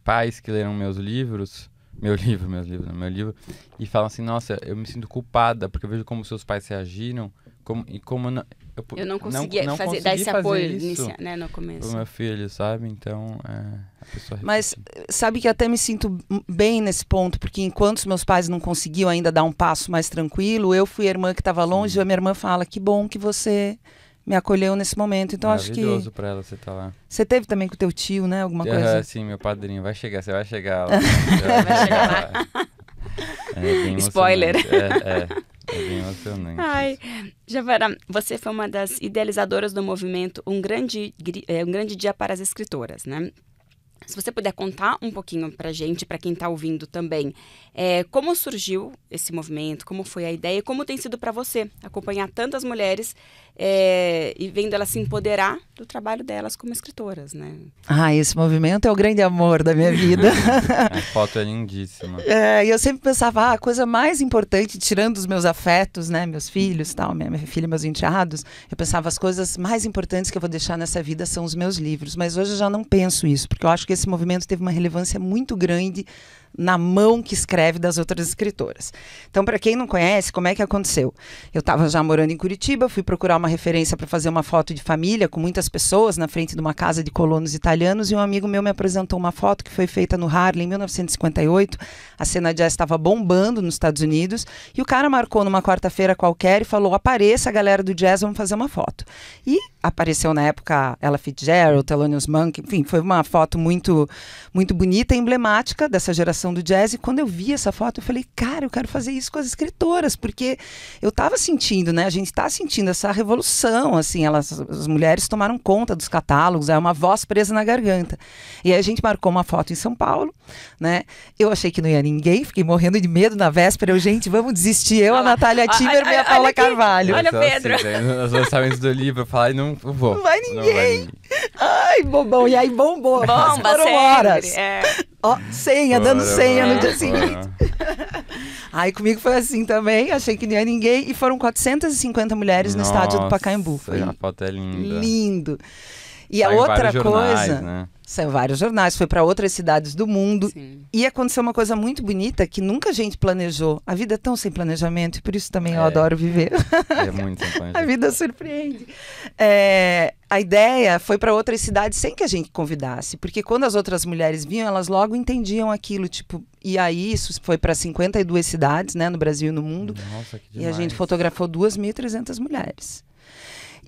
pais que leram meus livros, meu livro, meus livros, meu livro, e falam assim: Nossa, eu me sinto culpada porque eu vejo como seus pais reagiram como, e como não, eu, eu, não conseguia não, não fazer, consegui dar esse apoio inicial, né, no começo. Pro meu filho, sabe? Então, é, Mas sabe que até me sinto bem nesse ponto, porque enquanto os meus pais não conseguiam ainda dar um passo mais tranquilo, eu fui a irmã que estava longe, Sim. e a minha irmã fala: "Que bom que você me acolheu nesse momento. Então acho que. Maravilhoso pra ela você estar tá lá. Você teve também com teu tio, né? Alguma uhum, coisa? Sim, meu padrinho. Vai chegar, você vai chegar lá. vai, vai chegar lá. É, é Spoiler. É, é, é bem emocionante. Ai, Javara, você foi uma das idealizadoras do movimento Um Grande, é, um grande Dia para as Escritoras, né? Se você puder contar um pouquinho para gente, para quem está ouvindo também, é, como surgiu esse movimento, como foi a ideia e como tem sido para você acompanhar tantas mulheres é, e vendo elas se empoderar do trabalho delas como escritoras, né? Ah, esse movimento é o grande amor da minha vida. a foto é lindíssima. É, e eu sempre pensava, ah, a coisa mais importante, tirando os meus afetos, né, meus filhos, tal, minha, minha filha, meus enteados, eu pensava as coisas mais importantes que eu vou deixar nessa vida são os meus livros. Mas hoje eu já não penso isso, porque eu acho que esse movimento teve uma relevância muito grande na mão que escreve das outras escritoras. Então, para quem não conhece, como é que aconteceu? Eu estava já morando em Curitiba, fui procurar uma referência para fazer uma foto de família com muitas pessoas na frente de uma casa de colonos italianos e um amigo meu me apresentou uma foto que foi feita no Harlem em 1958. A cena jazz estava bombando nos Estados Unidos e o cara marcou numa quarta-feira qualquer e falou: "Apareça, a galera do jazz, vamos fazer uma foto". E apareceu na época Ella Fitzgerald, Thelonious Monk, enfim, foi uma foto muito muito bonita, emblemática dessa geração do jazz. E quando eu vi essa foto, eu falei, cara, eu quero fazer isso com as escritoras, porque eu estava sentindo, né? A gente está sentindo essa revolução, assim, elas, as mulheres tomaram conta dos catálogos, é uma voz presa na garganta. E aí a gente marcou uma foto em São Paulo, né? Eu achei que não ia ninguém, fiquei morrendo de medo na véspera. Eu, gente, vamos desistir. Eu, a Natália Timmer e a Paula Carvalho. Olha, então, assim, Pedro. Os lançamentos do livro, eu falei, não vou. Não vai ninguém. Ai, bobão. E aí bombou. Bomba, Foram horas. É. Ó, senha, dando senha no dia seguinte. Aí comigo foi assim também, achei que não ia ninguém. E foram 450 mulheres Nossa, no estádio do Pacaembu. Foi uma foto é linda. Lindo. E Sai a outra coisa. Jornais, né? Saiu vários jornais, foi para outras cidades do mundo. Sim. E aconteceu uma coisa muito bonita que nunca a gente planejou. A vida é tão sem planejamento, e por isso também é. eu adoro viver. É muito sem A vida surpreende. É, a ideia foi para outras cidades sem que a gente convidasse, porque quando as outras mulheres vinham, elas logo entendiam aquilo, tipo, e aí isso foi para 52 cidades, né, no Brasil e no mundo. Nossa, que demais. E a gente fotografou 2.300 mulheres.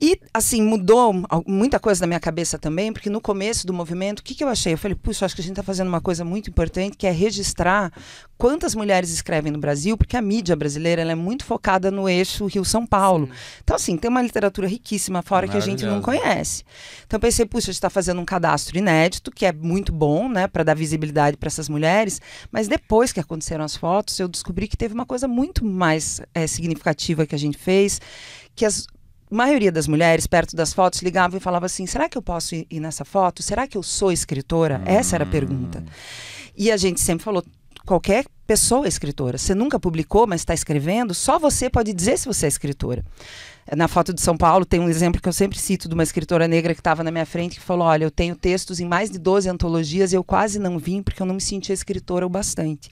E, assim, mudou muita coisa na minha cabeça também, porque no começo do movimento, o que, que eu achei? Eu falei, puxa, acho que a gente está fazendo uma coisa muito importante, que é registrar quantas mulheres escrevem no Brasil, porque a mídia brasileira é muito focada no eixo Rio-São Paulo. Sim. Então, assim, tem uma literatura riquíssima fora que a gente não conhece. Então, pensei, puxa, a gente está fazendo um cadastro inédito, que é muito bom, né, para dar visibilidade para essas mulheres, mas depois que aconteceram as fotos, eu descobri que teve uma coisa muito mais é, significativa que a gente fez, que as maioria das mulheres, perto das fotos, ligavam e falava assim: será que eu posso ir, ir nessa foto? Será que eu sou escritora? Hum. Essa era a pergunta. Hum. E a gente sempre falou: qualquer pessoa é escritora. Você nunca publicou, mas está escrevendo, só você pode dizer se você é escritora. Na foto de São Paulo tem um exemplo que eu sempre cito de uma escritora negra que estava na minha frente que falou: Olha, eu tenho textos em mais de 12 antologias e eu quase não vim porque eu não me sentia escritora o bastante.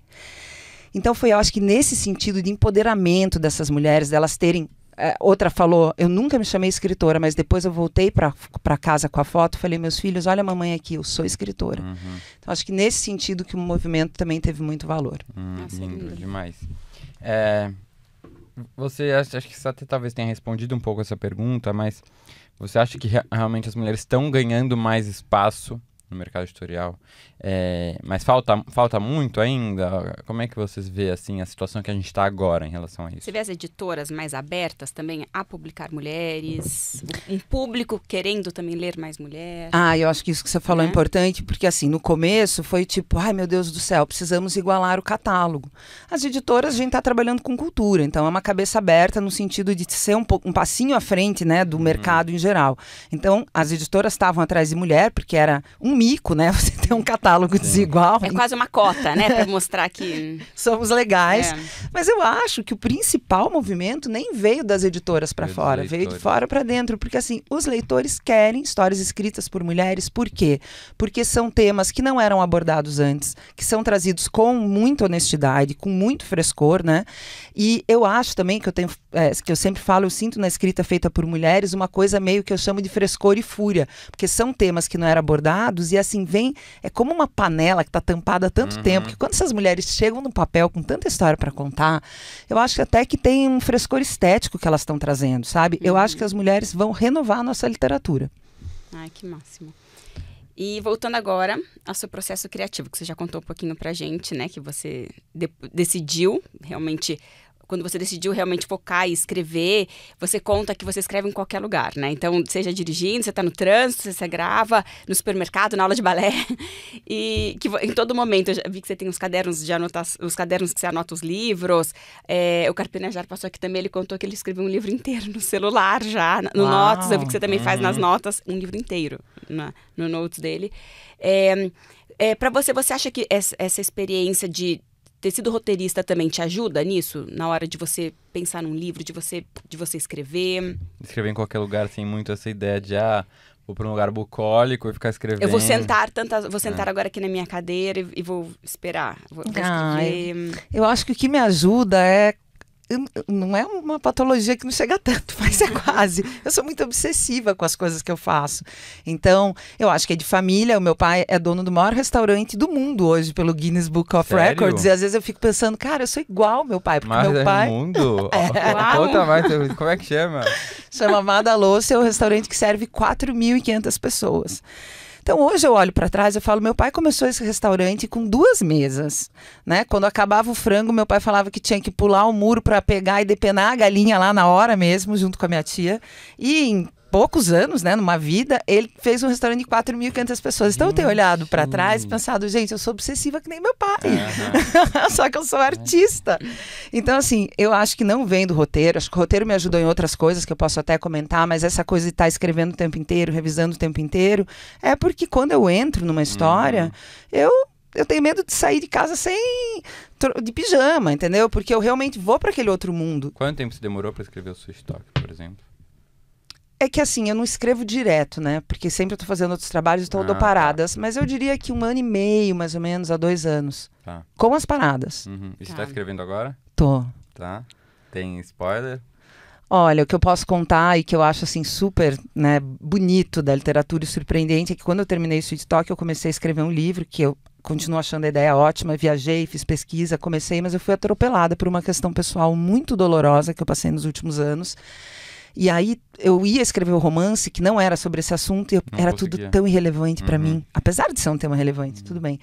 Então foi, eu acho que nesse sentido de empoderamento dessas mulheres, delas terem é, outra falou, eu nunca me chamei escritora, mas depois eu voltei para casa com a foto, falei, meus filhos, olha a mamãe aqui, eu sou escritora. Uhum. Então acho que nesse sentido que o movimento também teve muito valor. Hum, lindo, lindo, demais. É, você acha, acho que você talvez tenha respondido um pouco essa pergunta, mas você acha que realmente as mulheres estão ganhando mais espaço no mercado editorial. É, mas falta, falta muito ainda? Como é que vocês vê assim, a situação que a gente está agora em relação a isso? Você vê as editoras mais abertas também a publicar mulheres? Um público querendo também ler mais mulheres? Ah, eu acho que isso que você falou é, é importante, porque assim, no começo foi tipo, ai meu Deus do céu, precisamos igualar o catálogo. As editoras, a gente está trabalhando com cultura, então é uma cabeça aberta no sentido de ser um, um passinho à frente né, do uhum. mercado em geral. Então, as editoras estavam atrás de mulher, porque era um mico, né? Você ter um catálogo é. desigual. É quase uma cota, né? Para mostrar que. Somos legais. É. Mas eu acho que o principal movimento nem veio das editoras para fora, veio de fora para dentro. Porque, assim, os leitores querem histórias escritas por mulheres. Por quê? Porque são temas que não eram abordados antes, que são trazidos com muita honestidade, com muito frescor, né? E eu acho também que eu tenho. É, que eu sempre falo, eu sinto na escrita feita por mulheres uma coisa meio que eu chamo de frescor e fúria. Porque são temas que não eram abordados e assim, vem. É como uma panela que está tampada há tanto uhum. tempo, que quando essas mulheres chegam no papel com tanta história para contar, eu acho que até que tem um frescor estético que elas estão trazendo, sabe? Uhum. Eu acho que uhum. as mulheres vão renovar a nossa literatura. Ai, que máximo. E voltando agora ao seu processo criativo, que você já contou um pouquinho pra gente, né? Que você de decidiu realmente quando você decidiu realmente focar e escrever, você conta que você escreve em qualquer lugar, né? Então, seja dirigindo, você está no trânsito, você grava, no supermercado, na aula de balé. E que em todo momento, eu já vi que você tem os cadernos de anotação, os cadernos que você anota os livros. É, o Carpinejar passou aqui também, ele contou que ele escreveu um livro inteiro no celular já, no Uau. Notes. Eu vi que você também faz uhum. nas notas um livro inteiro, na, no Notes dele. É, eh, é, eh, para você, você acha que essa, essa experiência de ter sido roteirista também te ajuda nisso? Na hora de você pensar num livro, de você, de você escrever? Escrever em qualquer lugar sem assim, muito essa ideia de, ah, vou para um lugar bucólico e ficar escrevendo. Eu vou sentar tantas, vou sentar é. agora aqui na minha cadeira e, e vou esperar. Vou, vou ah, eu acho que o que me ajuda é não é uma patologia que não chega tanto, mas é quase. Eu sou muito obsessiva com as coisas que eu faço. Então, eu acho que é de família. O meu pai é dono do maior restaurante do mundo hoje, pelo Guinness Book of Sério? Records. E às vezes eu fico pensando, cara, eu sou igual ao meu pai, porque mas meu pai. mundo? é. Conta mais, como é que chama? Chama Madalô, é o restaurante que serve 4.500 pessoas. Então hoje eu olho para trás, eu falo, meu pai começou esse restaurante com duas mesas, né? Quando acabava o frango, meu pai falava que tinha que pular o muro para pegar e depenar a galinha lá na hora mesmo, junto com a minha tia. E em poucos anos, né, numa vida, ele fez um restaurante de 4.500 pessoas. Então eu tenho olhado para trás e pensado, gente, eu sou obsessiva que nem meu pai. Uhum. Só que eu sou artista. Então, assim, eu acho que não vem do roteiro. Acho que o roteiro me ajudou em outras coisas que eu posso até comentar, mas essa coisa de estar tá escrevendo o tempo inteiro, revisando o tempo inteiro, é porque quando eu entro numa história, uhum. eu eu tenho medo de sair de casa sem de pijama, entendeu? Porque eu realmente vou para aquele outro mundo. Quanto tempo você demorou para escrever o seu estoque, por exemplo? É que assim, eu não escrevo direto, né? Porque sempre eu tô fazendo outros trabalhos, então ah, eu dou ah, tá. paradas. Tá. Mas eu diria que um ano e meio, mais ou menos, a dois anos. Tá. Com as paradas. Uhum. E você está tá escrevendo agora? Tô. Tá. Tem spoiler? Olha, o que eu posso contar e que eu acho assim super né, bonito da literatura e surpreendente é que quando eu terminei o Sweet Talk, eu comecei a escrever um livro que eu continuo achando a ideia ótima, viajei, fiz pesquisa, comecei, mas eu fui atropelada por uma questão pessoal muito dolorosa que eu passei nos últimos anos. E aí eu ia escrever o um romance que não era sobre esse assunto e eu, era conseguia. tudo tão irrelevante para uhum. mim, apesar de ser um tema relevante, uhum. tudo bem.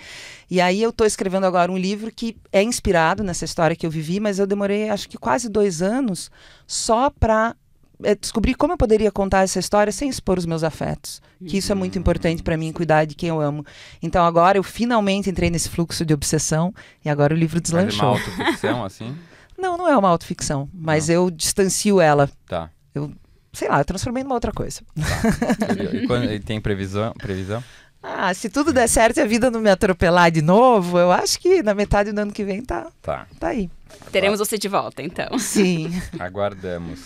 E aí eu estou escrevendo agora um livro que é inspirado nessa história que eu vivi, mas eu demorei acho que quase dois anos só para é, eh, descobrir como eu poderia contar essa história sem expor os meus afetos. Que isso é muito importante para mim, uhum. cuidar de quem eu amo. Então agora eu finalmente entrei nesse fluxo de obsessão e agora o livro deslanchou. É uma autoficção assim? Não, não é uma autoficção, mas não. eu distancio ela. Tá. Eu, sei lá, eu transformei numa outra coisa. Tá. E, e, quando, e tem previsão? previsão? Ah, se tudo der certo e a vida não me atropelar de novo, eu acho que na metade do ano que vem tá, tá. tá aí. Teremos você de volta, então. Sim. Aguardamos.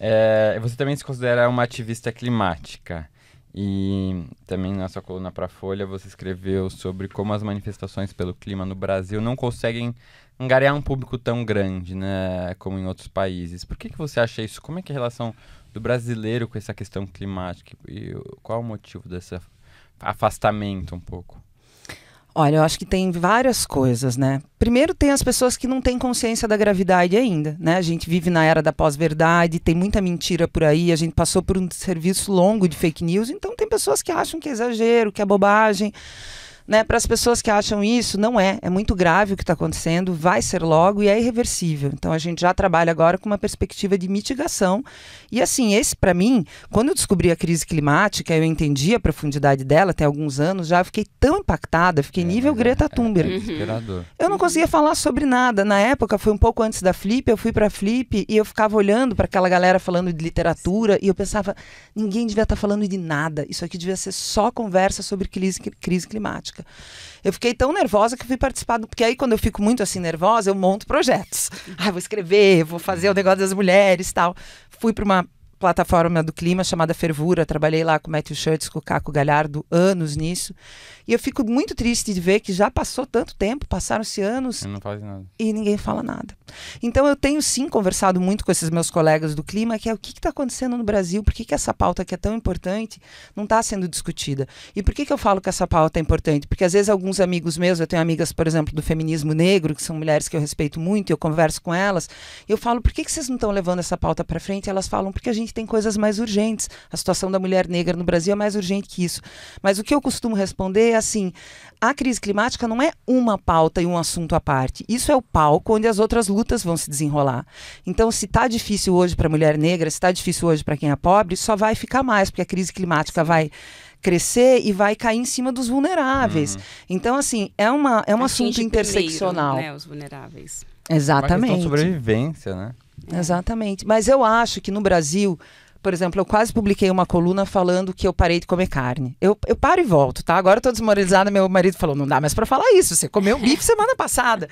É, você também se considera uma ativista climática. E também na sua coluna para a Folha você escreveu sobre como as manifestações pelo clima no Brasil não conseguem angariar um público tão grande, né, como em outros países. Por que, que você acha isso? Como é que é a relação do brasileiro com essa questão climática e qual é o motivo desse afastamento um pouco? Olha, eu acho que tem várias coisas, né? Primeiro tem as pessoas que não têm consciência da gravidade ainda, né? A gente vive na era da pós-verdade, tem muita mentira por aí, a gente passou por um serviço longo de fake news, então tem pessoas que acham que é exagero, que é bobagem né, para as pessoas que acham isso, não é. É muito grave o que está acontecendo, vai ser logo e é irreversível. Então a gente já trabalha agora com uma perspectiva de mitigação. E assim, esse para mim, quando eu descobri a crise climática, eu entendi a profundidade dela, até alguns anos já, fiquei tão impactada, fiquei é, nível é, Greta é, é Thunberg. É, é eu não conseguia falar sobre nada. Na época, foi um pouco antes da Flip, eu fui para a Flip e eu ficava olhando para aquela galera falando de literatura e eu pensava, ninguém devia estar tá falando de nada. Isso aqui devia ser só conversa sobre crise, crise climática música. Eu fiquei tão nervosa que fui participar, do, porque aí quando eu fico muito assim nervosa, eu monto projetos. Ah, vou escrever, vou fazer o negócio das mulheres tal. Fui para uma plataforma do clima chamada Fervura, trabalhei lá com o Matthew Shirts, com o Caco Galhardo, anos nisso. E eu fico muito triste de ver que já passou tanto tempo, passaram-se anos. E ninguém fala nada. Então eu tenho sim conversado muito com esses meus colegas do clima, que é o que está acontecendo no Brasil, por que, que essa pauta que é tão importante não está sendo discutida. E por que, que eu falo que essa pauta é importante? Porque às vezes alguns amigos meus, eu tenho amigas, por exemplo, do feminismo negro, que são mulheres que eu respeito muito, e eu converso com elas, eu falo, por que, que vocês não estão levando essa pauta para frente? E elas falam, porque a gente tem coisas mais urgentes. A situação da mulher negra no Brasil é mais urgente que isso. Mas o que eu costumo responder é assim, a crise climática não é uma pauta e um assunto à parte. Isso é o palco onde as outras lutas vão se desenrolar. Então, se está difícil hoje para a mulher negra, se está difícil hoje para quem é pobre, só vai ficar mais, porque a crise climática vai crescer e vai cair em cima dos vulneráveis. Uhum. Então, assim, é, uma, é um Atinge assunto interseccional. Primeiro, né, os vulneráveis. Exatamente. É uma questão de sobrevivência, né? É. Exatamente. Mas eu acho que no Brasil por exemplo, eu quase publiquei uma coluna falando que eu parei de comer carne. Eu, eu paro e volto, tá? Agora eu tô desmoralizada, meu marido falou, não dá mais para falar isso, você comeu bife semana passada.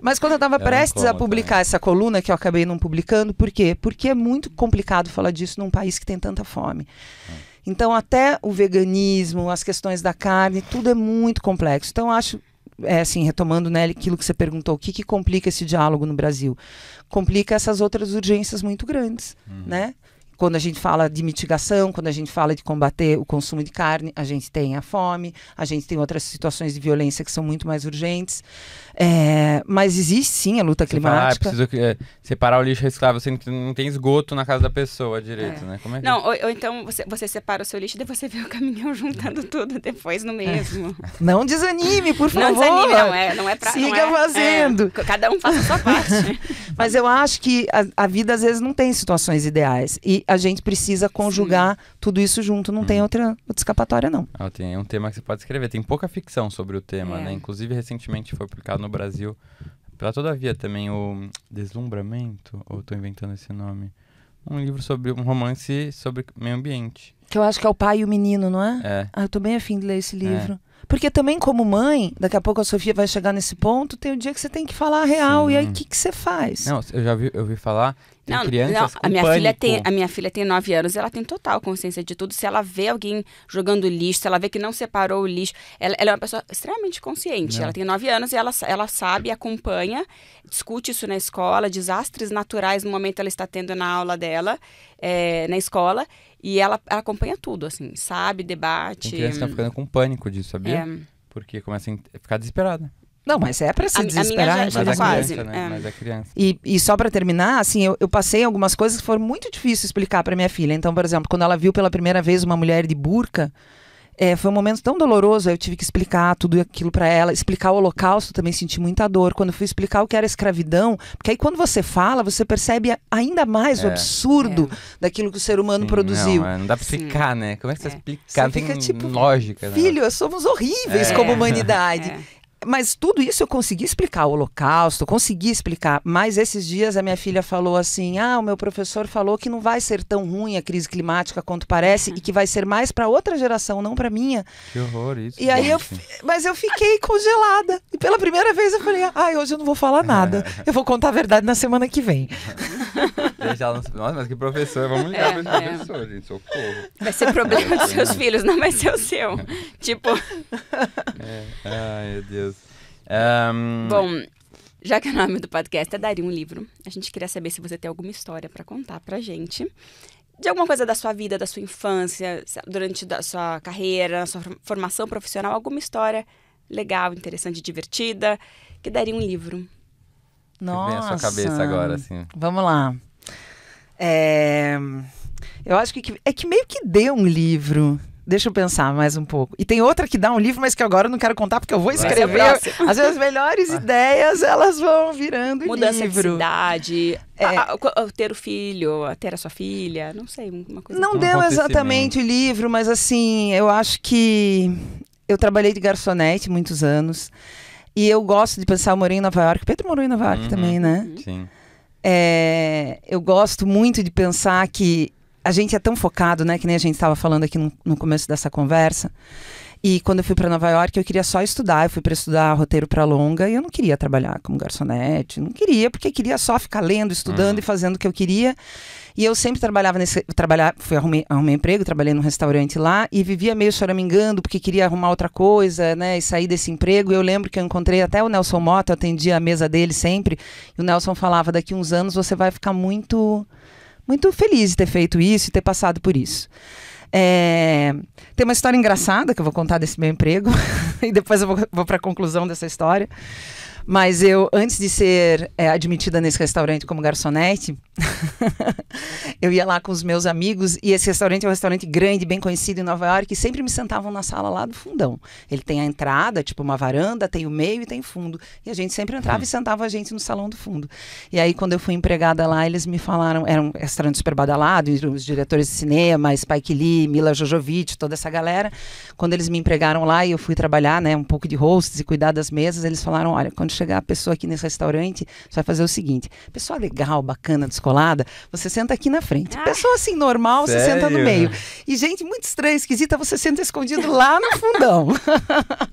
Mas quando eu tava eu prestes a publicar é. essa coluna, que eu acabei não publicando, por quê? Porque é muito complicado falar disso num país que tem tanta fome. É. Então, até o veganismo, as questões da carne, tudo é muito complexo. Então, acho é, assim, retomando né, aquilo que você perguntou, o que, que complica esse diálogo no Brasil? Complica essas outras urgências muito grandes, uhum. né? Quando a gente fala de mitigação, quando a gente fala de combater o consumo de carne, a gente tem a fome, a gente tem outras situações de violência que são muito mais urgentes. É, mas existe sim a luta você climática. Fala, ah, preciso é, separar o lixo reciclável, você não tem esgoto na casa da pessoa direito, é. né? Como é que... Não, ou, ou então você, você, separa o seu lixo e você vê o caminhão juntando tudo depois no mesmo. Não desanime, por favor. Não desanime, não é, não é pra Siga é, é, fazendo. cada um faz a sua parte. mas eu acho que a, a, vida às vezes não tem situações ideais e a gente precisa conjugar sim. tudo isso junto, não hum. tem uhum. outra, outra escapatória, não. Ah, tem um tema que você pode escrever, tem pouca ficção sobre o tema, é. né? Inclusive, recentemente foi publicado no Brasil. Pela Todavia também, o Deslumbramento, ou estou inventando esse nome. Um livro sobre um romance sobre meio ambiente. Que eu acho que é o pai e o menino, não é? É. Ah, eu tô bem afim de ler esse é. livro. É. Porque também, como mãe, daqui a pouco a Sofia vai chegar nesse ponto, tem o um dia que você tem que falar a real. Sim. E aí, o que, que você faz? Não, eu já vi, eu vi falar não, crianças não, a minha pânico. filha tem A minha filha tem 9 anos, ela tem total consciência de tudo. Se ela vê alguém jogando lixo, se ela vê que não separou o lixo, ela, ela é uma pessoa extremamente consciente. Não. Né. Ela tem 9 anos e ela, ela sabe, acompanha, discute isso na escola, desastres naturais no momento ela está tendo na aula dela, é, na escola. E ela, ela, acompanha tudo, assim, sabe, debate. Tem criança que tá ficando com pânico disso, sabia? É. Porque começa a ficar desesperada. Não, mas é para se a, desesperar. A minha já, né? mas, é quase, criança, né? é. mas é criança. E, e só para terminar, assim, eu, eu, passei algumas coisas que foram muito difíceis explicar para minha filha. Então, por exemplo, quando ela viu pela primeira vez uma mulher de burca, é, foi um momento tão doloroso, eu tive que explicar tudo aquilo para ela, explicar o holocausto, também senti muita dor. Quando fui explicar o que era escravidão, porque aí quando você fala, você percebe ainda mais é. o absurdo é. daquilo que o ser humano Sim, produziu. Não, não dá pra explicar, Sim. né? Como é que você é. explica? Você tem fica, tipo, lógica. Né? Filho, né? somos horríveis é. como humanidade. Mas tudo isso eu consegui explicar, o holocausto, consegui explicar. Mas esses dias a minha filha falou assim: ah, o meu professor falou que não vai ser tão ruim a crise climática quanto parece e que vai ser mais para outra geração, não para minha. Que horror isso. E aí eu, mas eu fiquei congelada. E pela primeira vez eu falei: ai, hoje eu não vou falar nada. Eu vou contar a verdade na semana que vem. Deixar, nossa, mas que professor, vamos ligar é, pra esse é. professor, gente, socorro. Vai ser problema dos seus é. filhos, não vai ser o seu. tipo. É. Ai, meu Deus. Um... Bom, já que o nome do podcast é Daria um Livro, a gente queria saber se você tem alguma história para contar pra gente. De alguma coisa da sua vida, da sua infância, durante a sua carreira, a sua formação profissional, alguma história legal, interessante, divertida, que daria um livro. Nossa! Vem a sua cabeça agora, assim. Vamos lá. É... Eu acho que é que meio que deu um livro, Deixa eu pensar mais um pouco. E tem outra que dá um livro, mas que agora eu não quero contar porque eu vou escrever. As minhas melhores ah. ideias, elas vão virando Mudança livro. Mudança de cidade, é, ter o filho, ter a sua filha, não sei, uma coisa. Não assim. deu exatamente o livro, mas assim, eu acho que eu trabalhei de garçonete muitos anos. E eu gosto de pensar, eu morei em Nova York. Pedro morou em Nova York uhum, também, né? Sim. É, eu gosto muito de pensar que a gente é tão focado, né? Que nem a gente estava falando aqui no, no começo dessa conversa. E quando eu fui para Nova York, eu queria só estudar. Eu fui para estudar roteiro para longa e eu não queria trabalhar como garçonete. Não queria, porque queria só ficar lendo, estudando uhum. e fazendo o que eu queria. E eu sempre trabalhava nesse. Trabalhar, fui arrumei, arrumei emprego, trabalhei num restaurante lá e vivia meio choramingando, porque queria arrumar outra coisa, né? E sair desse emprego. E eu lembro que eu encontrei até o Nelson Mota, eu atendia a mesa dele sempre. E o Nelson falava: daqui uns anos você vai ficar muito muito feliz de ter feito isso e ter passado por isso. É, tem uma história engraçada que eu vou contar desse meu emprego e depois eu vou, vou para a conclusão dessa história. Mas eu, antes de ser é, admitida nesse restaurante como garçonete, eu ia lá com os meus amigos e esse restaurante é um restaurante grande, bem conhecido em Nova York, e sempre me sentavam na sala lá do fundão. Ele tem a entrada, tipo uma varanda, tem o meio e tem fundo. E a gente sempre entrava e hum. sentava a gente no salão do fundo. E aí, quando eu fui empregada lá, eles me falaram, era um restaurante super badalado, os diretores de cinema, Spike Lee, Mila Jojovic, toda essa galera. Quando eles me empregaram lá e eu fui trabalhar, né, um pouco de hosts e cuidar das mesas, eles falaram, olha, quando chegar a pessoa aqui nesse restaurante, você vai fazer o seguinte: pessoa legal, bacana, descolada, você senta aqui na frente. Ah. Pessoa assim, normal, Sério? você senta no meio. E gente muito estranha, esquisita, você senta escondido lá no fundão.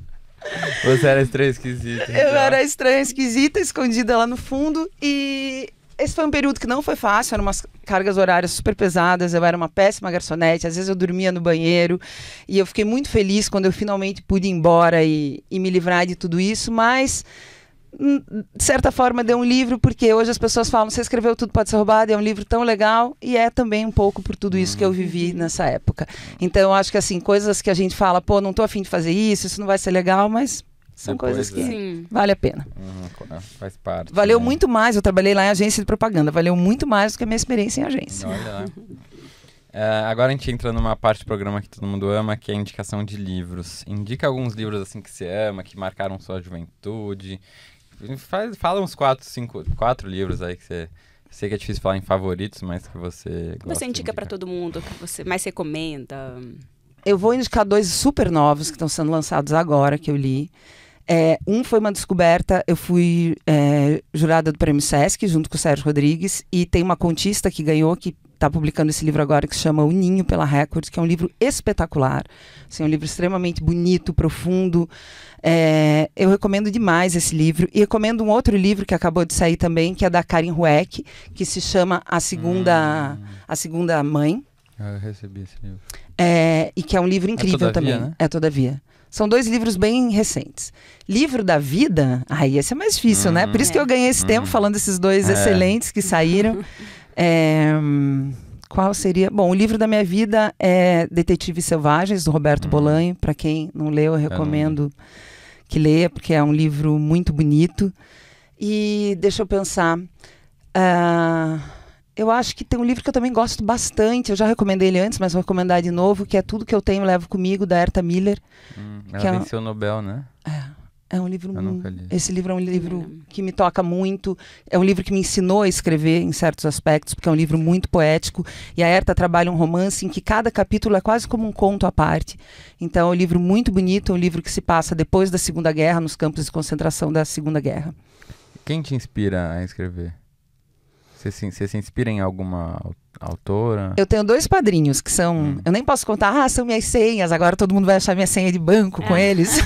Você era estranha, esquisita. Eu então. era estranha, esquisita, escondida lá no fundo. E esse foi um período que não foi fácil, eram umas cargas horárias super pesadas, eu era uma péssima garçonete, às vezes eu dormia no banheiro. E eu fiquei muito feliz quando eu finalmente pude ir embora e, e me livrar de tudo isso, mas Hum, de certa forma deu um livro, porque hoje as pessoas falam, você escreveu tudo pode ser roubado, é um livro tão legal, e é também um pouco por tudo isso que eu vivi uhum. nessa época. Então eu acho que assim, coisas que a gente fala, pô, não tô afim de fazer isso, isso não vai ser legal, mas são Depois, coisas que é. vale a pena. Uhum, é, faz parte. Valeu né? muito mais, eu trabalhei lá em agência de propaganda, valeu muito mais do que a minha experiência em agência. Olha lá. É, agora a gente entra numa parte do programa que todo mundo ama, que é a indicação de livros. Indica alguns livros assim que você ama, que marcaram sua juventude, Faz, fala uns quatro, cinco, quatro livros aí que você. Sei que é difícil falar em favoritos, mas que você. Gosta você indica para todo mundo, que você mais recomenda. Eu vou indicar dois super novos que estão sendo lançados agora, que eu li. É, um foi uma descoberta, eu fui é, jurada do Prêmio Sesc, junto com o Sérgio Rodrigues, e tem uma contista que ganhou, que está publicando esse livro agora que se chama O Ninho pela Record, que é um livro espetacular. Assim, é um livro extremamente bonito, profundo. É, eu recomendo demais esse livro. E recomendo um outro livro que acabou de sair também, que é da Karin Rueck, que se chama A Segunda, hum. A Segunda Mãe. Ah, eu recebi esse livro. É, e que é um livro é incrível é todavia, também. Né? É Todavia. São dois livros bem recentes. Livro da Vida, aí esse é mais difícil, uhum. né? Por isso que eu hum. ganhei esse uhum. tempo hum. falando desses dois é. excelentes que saíram. É, qual seria? Bom, o livro da minha vida é Detetives Selvagens, do Roberto uhum. Bolanho. Para quem não leu, eu recomendo é que leia, porque é um livro muito bonito. E deixa eu pensar. Uh, eu acho que tem um livro que eu também gosto bastante. Eu já recomendei ele antes, mas vou recomendar de novo, que é Tudo Que Eu Tenho Levo Comigo, da Erta Miller. Hum, ela é venceu é... o Nobel, né? É. É um livro. Esse livro é um livro que me toca muito. É um livro que me ensinou a escrever em certos aspectos, porque é um livro muito poético. E a Herta trabalha um romance em que cada capítulo é quase como um conto à parte. Então é um livro muito bonito, é um livro que se passa depois da Segunda Guerra, nos campos de concentração da Segunda Guerra. Quem te inspira a escrever? Você se, você se inspira em alguma autora? Eu tenho dois padrinhos que são. Hum. Eu nem posso contar, ah, são minhas senhas, agora todo mundo vai achar minha senha de banco é. com eles.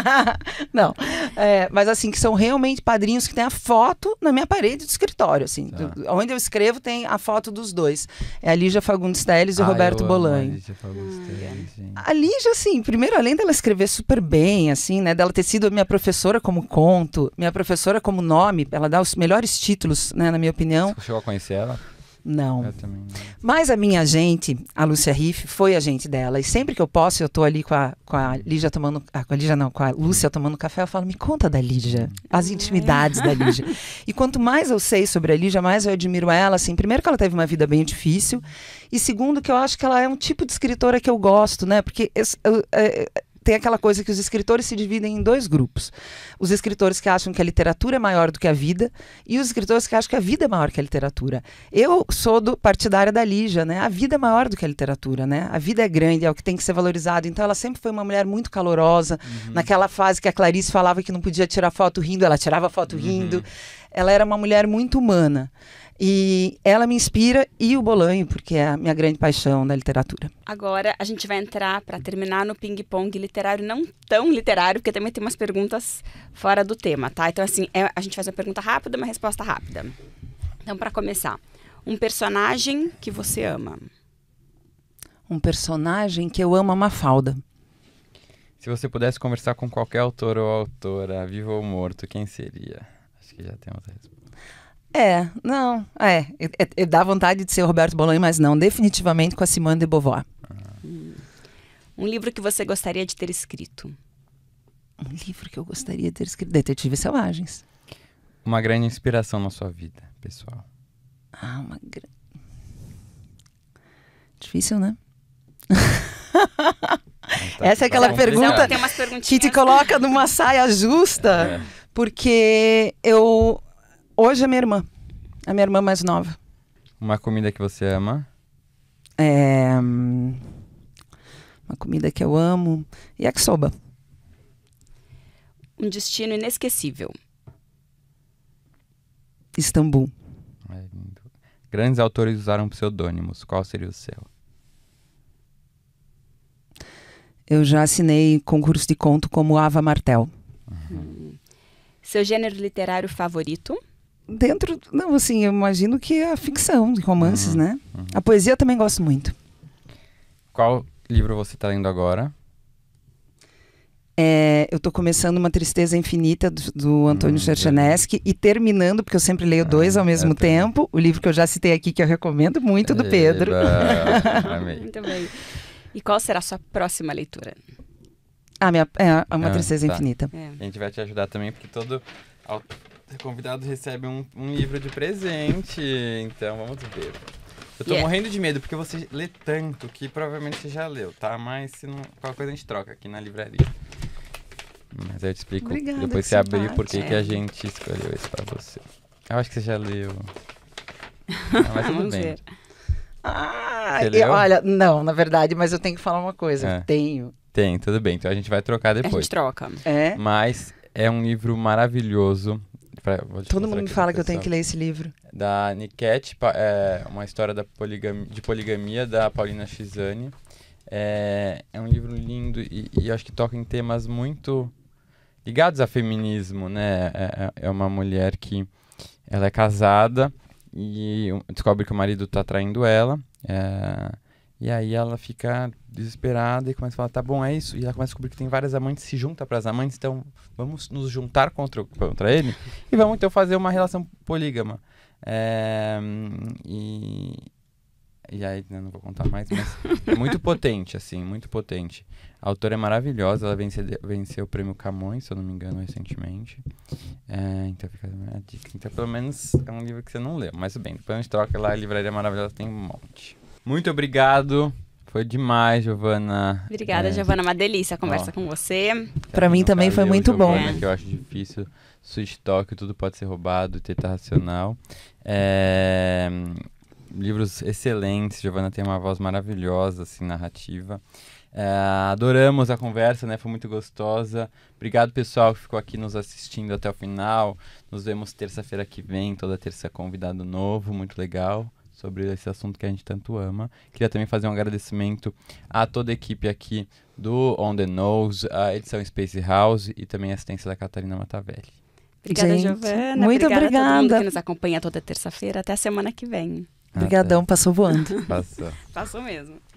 Não. É, mas assim, que são realmente padrinhos que têm a foto na minha parede do escritório. assim. Tá. Do, onde eu escrevo tem a foto dos dois. É a Lígia Fagundes Teles e o ah, Roberto Bolanho. A Lígia hum, é. A Lígia, assim, primeiro, além dela escrever super bem, assim, né? Dela ter sido minha professora como conto, minha professora como nome, ela dá os melhores títulos, né, na minha opinião. Você chegou a conhecer ela? Não. Eu também não. Mas a minha agente a Lúcia Riff, foi a gente dela. E sempre que eu posso, eu tô ali com a, com a Lígia tomando. Ah, com a Lígia não, com a Lúcia tomando café, eu falo, me conta da Lígia. As é. intimidades é. da Lígia. E quanto mais eu sei sobre a Lígia, mais eu admiro ela, assim. Primeiro que ela teve uma vida bem difícil. E segundo, que eu acho que ela é um tipo de escritora que eu gosto, né? Porque eu, eu, é, eu tem aquela coisa que os escritores se dividem em dois grupos. Os escritores que acham que a literatura é maior do que a vida e os escritores que acham que a vida é maior que a literatura. Eu sou do partidária da Lígia, né? A vida é maior do que a literatura, né? A vida é grande, é o que tem que ser valorizado. Então ela sempre foi uma mulher muito calorosa. Uhum. Naquela fase que a Clarice falava que não podia tirar foto rindo, ela tirava foto uhum. rindo. Ela era uma mulher muito humana. E ela me inspira e o Bolanho, porque é a minha grande paixão da literatura. Agora a gente vai entrar para terminar no ping-pong literário, não tão literário, porque também tem umas perguntas fora do tema, tá? Então, assim, é, a gente faz uma pergunta rápida, uma resposta rápida. Então, para começar, um personagem que você ama? Um personagem que eu amo, a Mafalda. Se você pudesse conversar com qualquer autor ou autora, vivo ou morto, quem seria? Acho que já tem outra resposta. É, não, é, é, é, Dá vontade de ser Roberto Bolanho, mas não, definitivamente com a Simone de Beauvoir. Hum. Um livro que você gostaria de ter escrito? Um livro que eu gostaria de ter escrito? Detetives Selvagens. Uma grande inspiração na sua vida, pessoal. Ah, uma grande. Difícil, né? Tá, Essa é aquela tá pergunta que te coloca numa saia justa, é. porque eu hoje é minha irmã. A é minha irmã mais nova. Uma comida que você ama? É. Uma comida que eu amo. Yakisoba. É um destino inesquecível. Istambul. É Grandes autores usaram pseudônimos. Qual seria o seu? Eu já assinei concurso de conto como Ava Martel. Uhum. Seu gênero literário favorito? dentro. Não, assim, eu imagino que é a ficção de romances, uhum, né? Uhum. A poesia eu também gosto muito. Qual livro você está lendo agora? É, eu estou começando Uma Tristeza Infinita, do, do Antônio hum, e terminando, porque eu sempre leio é, dois ao é mesmo é, tempo, o livro que eu já citei aqui, que eu recomendo muito, do Pedro. muito bem. E qual será a sua próxima leitura? a minha, é, Uma ah, Tristeza tá. Infinita. É. A gente vai te ajudar também, porque todo o convidado recebe um, um livro de presente. Então vamos ver. Eu tô yeah. morrendo de medo porque você lê tanto que provavelmente você já leu, tá? Mas se não, qualquer coisa a gente troca aqui na livraria. Mas eu te explico Obrigada, depois você abrir por que a gente escolheu esse pra você. Eu acho que você já leu. Não, mas tudo bem. Ah, e, olha, não, na verdade, mas eu tenho que falar uma coisa. É. Tenho. Tem, tudo bem. Então a gente vai trocar depois. A gente troca. É. é. Mas é um livro maravilhoso Pra, Todo mundo me fala que eu tenho que ler esse livro. Da Niket, é, uma história da de poligamia da Paulina Chizani É, é um livro lindo e, e, acho que toca em temas muito ligados a feminismo, né? É, é, é uma mulher que ela é casada e descobre que o marido está traindo ela. É, e aí ela fica desesperada e começa a falar, tá bom, é isso. E ela começa a descobrir que tem várias amantes, se junta para as amantes, então vamos nos juntar contra, contra ele e vamos então fazer uma relação polígama. É, e, e aí, não vou contar mais, mas é muito potente, assim, muito potente. A autora é maravilhosa, ela venceu, venceu o prêmio Camões, se eu não me engano, recentemente. É, então fica a né, dica. Então, pelo menos é um livro que você não leu, mas bem, depois a gente troca lá, a livraria maravilhosa tem um monte. Muito obrigado. Foi demais, Giovana. Obrigada, é... Giovana. Uma delícia a conversa Ó, com você. Para mim também foi muito Giovana, bom. que eu acho difícil. Sua estoque, tudo pode ser roubado, teta racional. É... Livros excelentes. Giovana tem uma voz maravilhosa, assim, narrativa. É... adoramos a conversa, né? Foi muito gostosa. Obrigado, pessoal, que ficou aqui nos assistindo até o final. Nos vemos terça-feira que vem, toda terça convidado novo, muito legal sobre esse assunto que a gente tanto ama. Queria também fazer um agradecimento a toda a equipe aqui do On The Nose, a edição Space House e também a assistência da Catarina Matavelli. Obrigada, gente, Giovana. Muito obrigada, obrigada. a todo mundo que nos acompanha toda terça-feira. Até a semana que vem. Obrigadão, passou voando. passou. passou mesmo.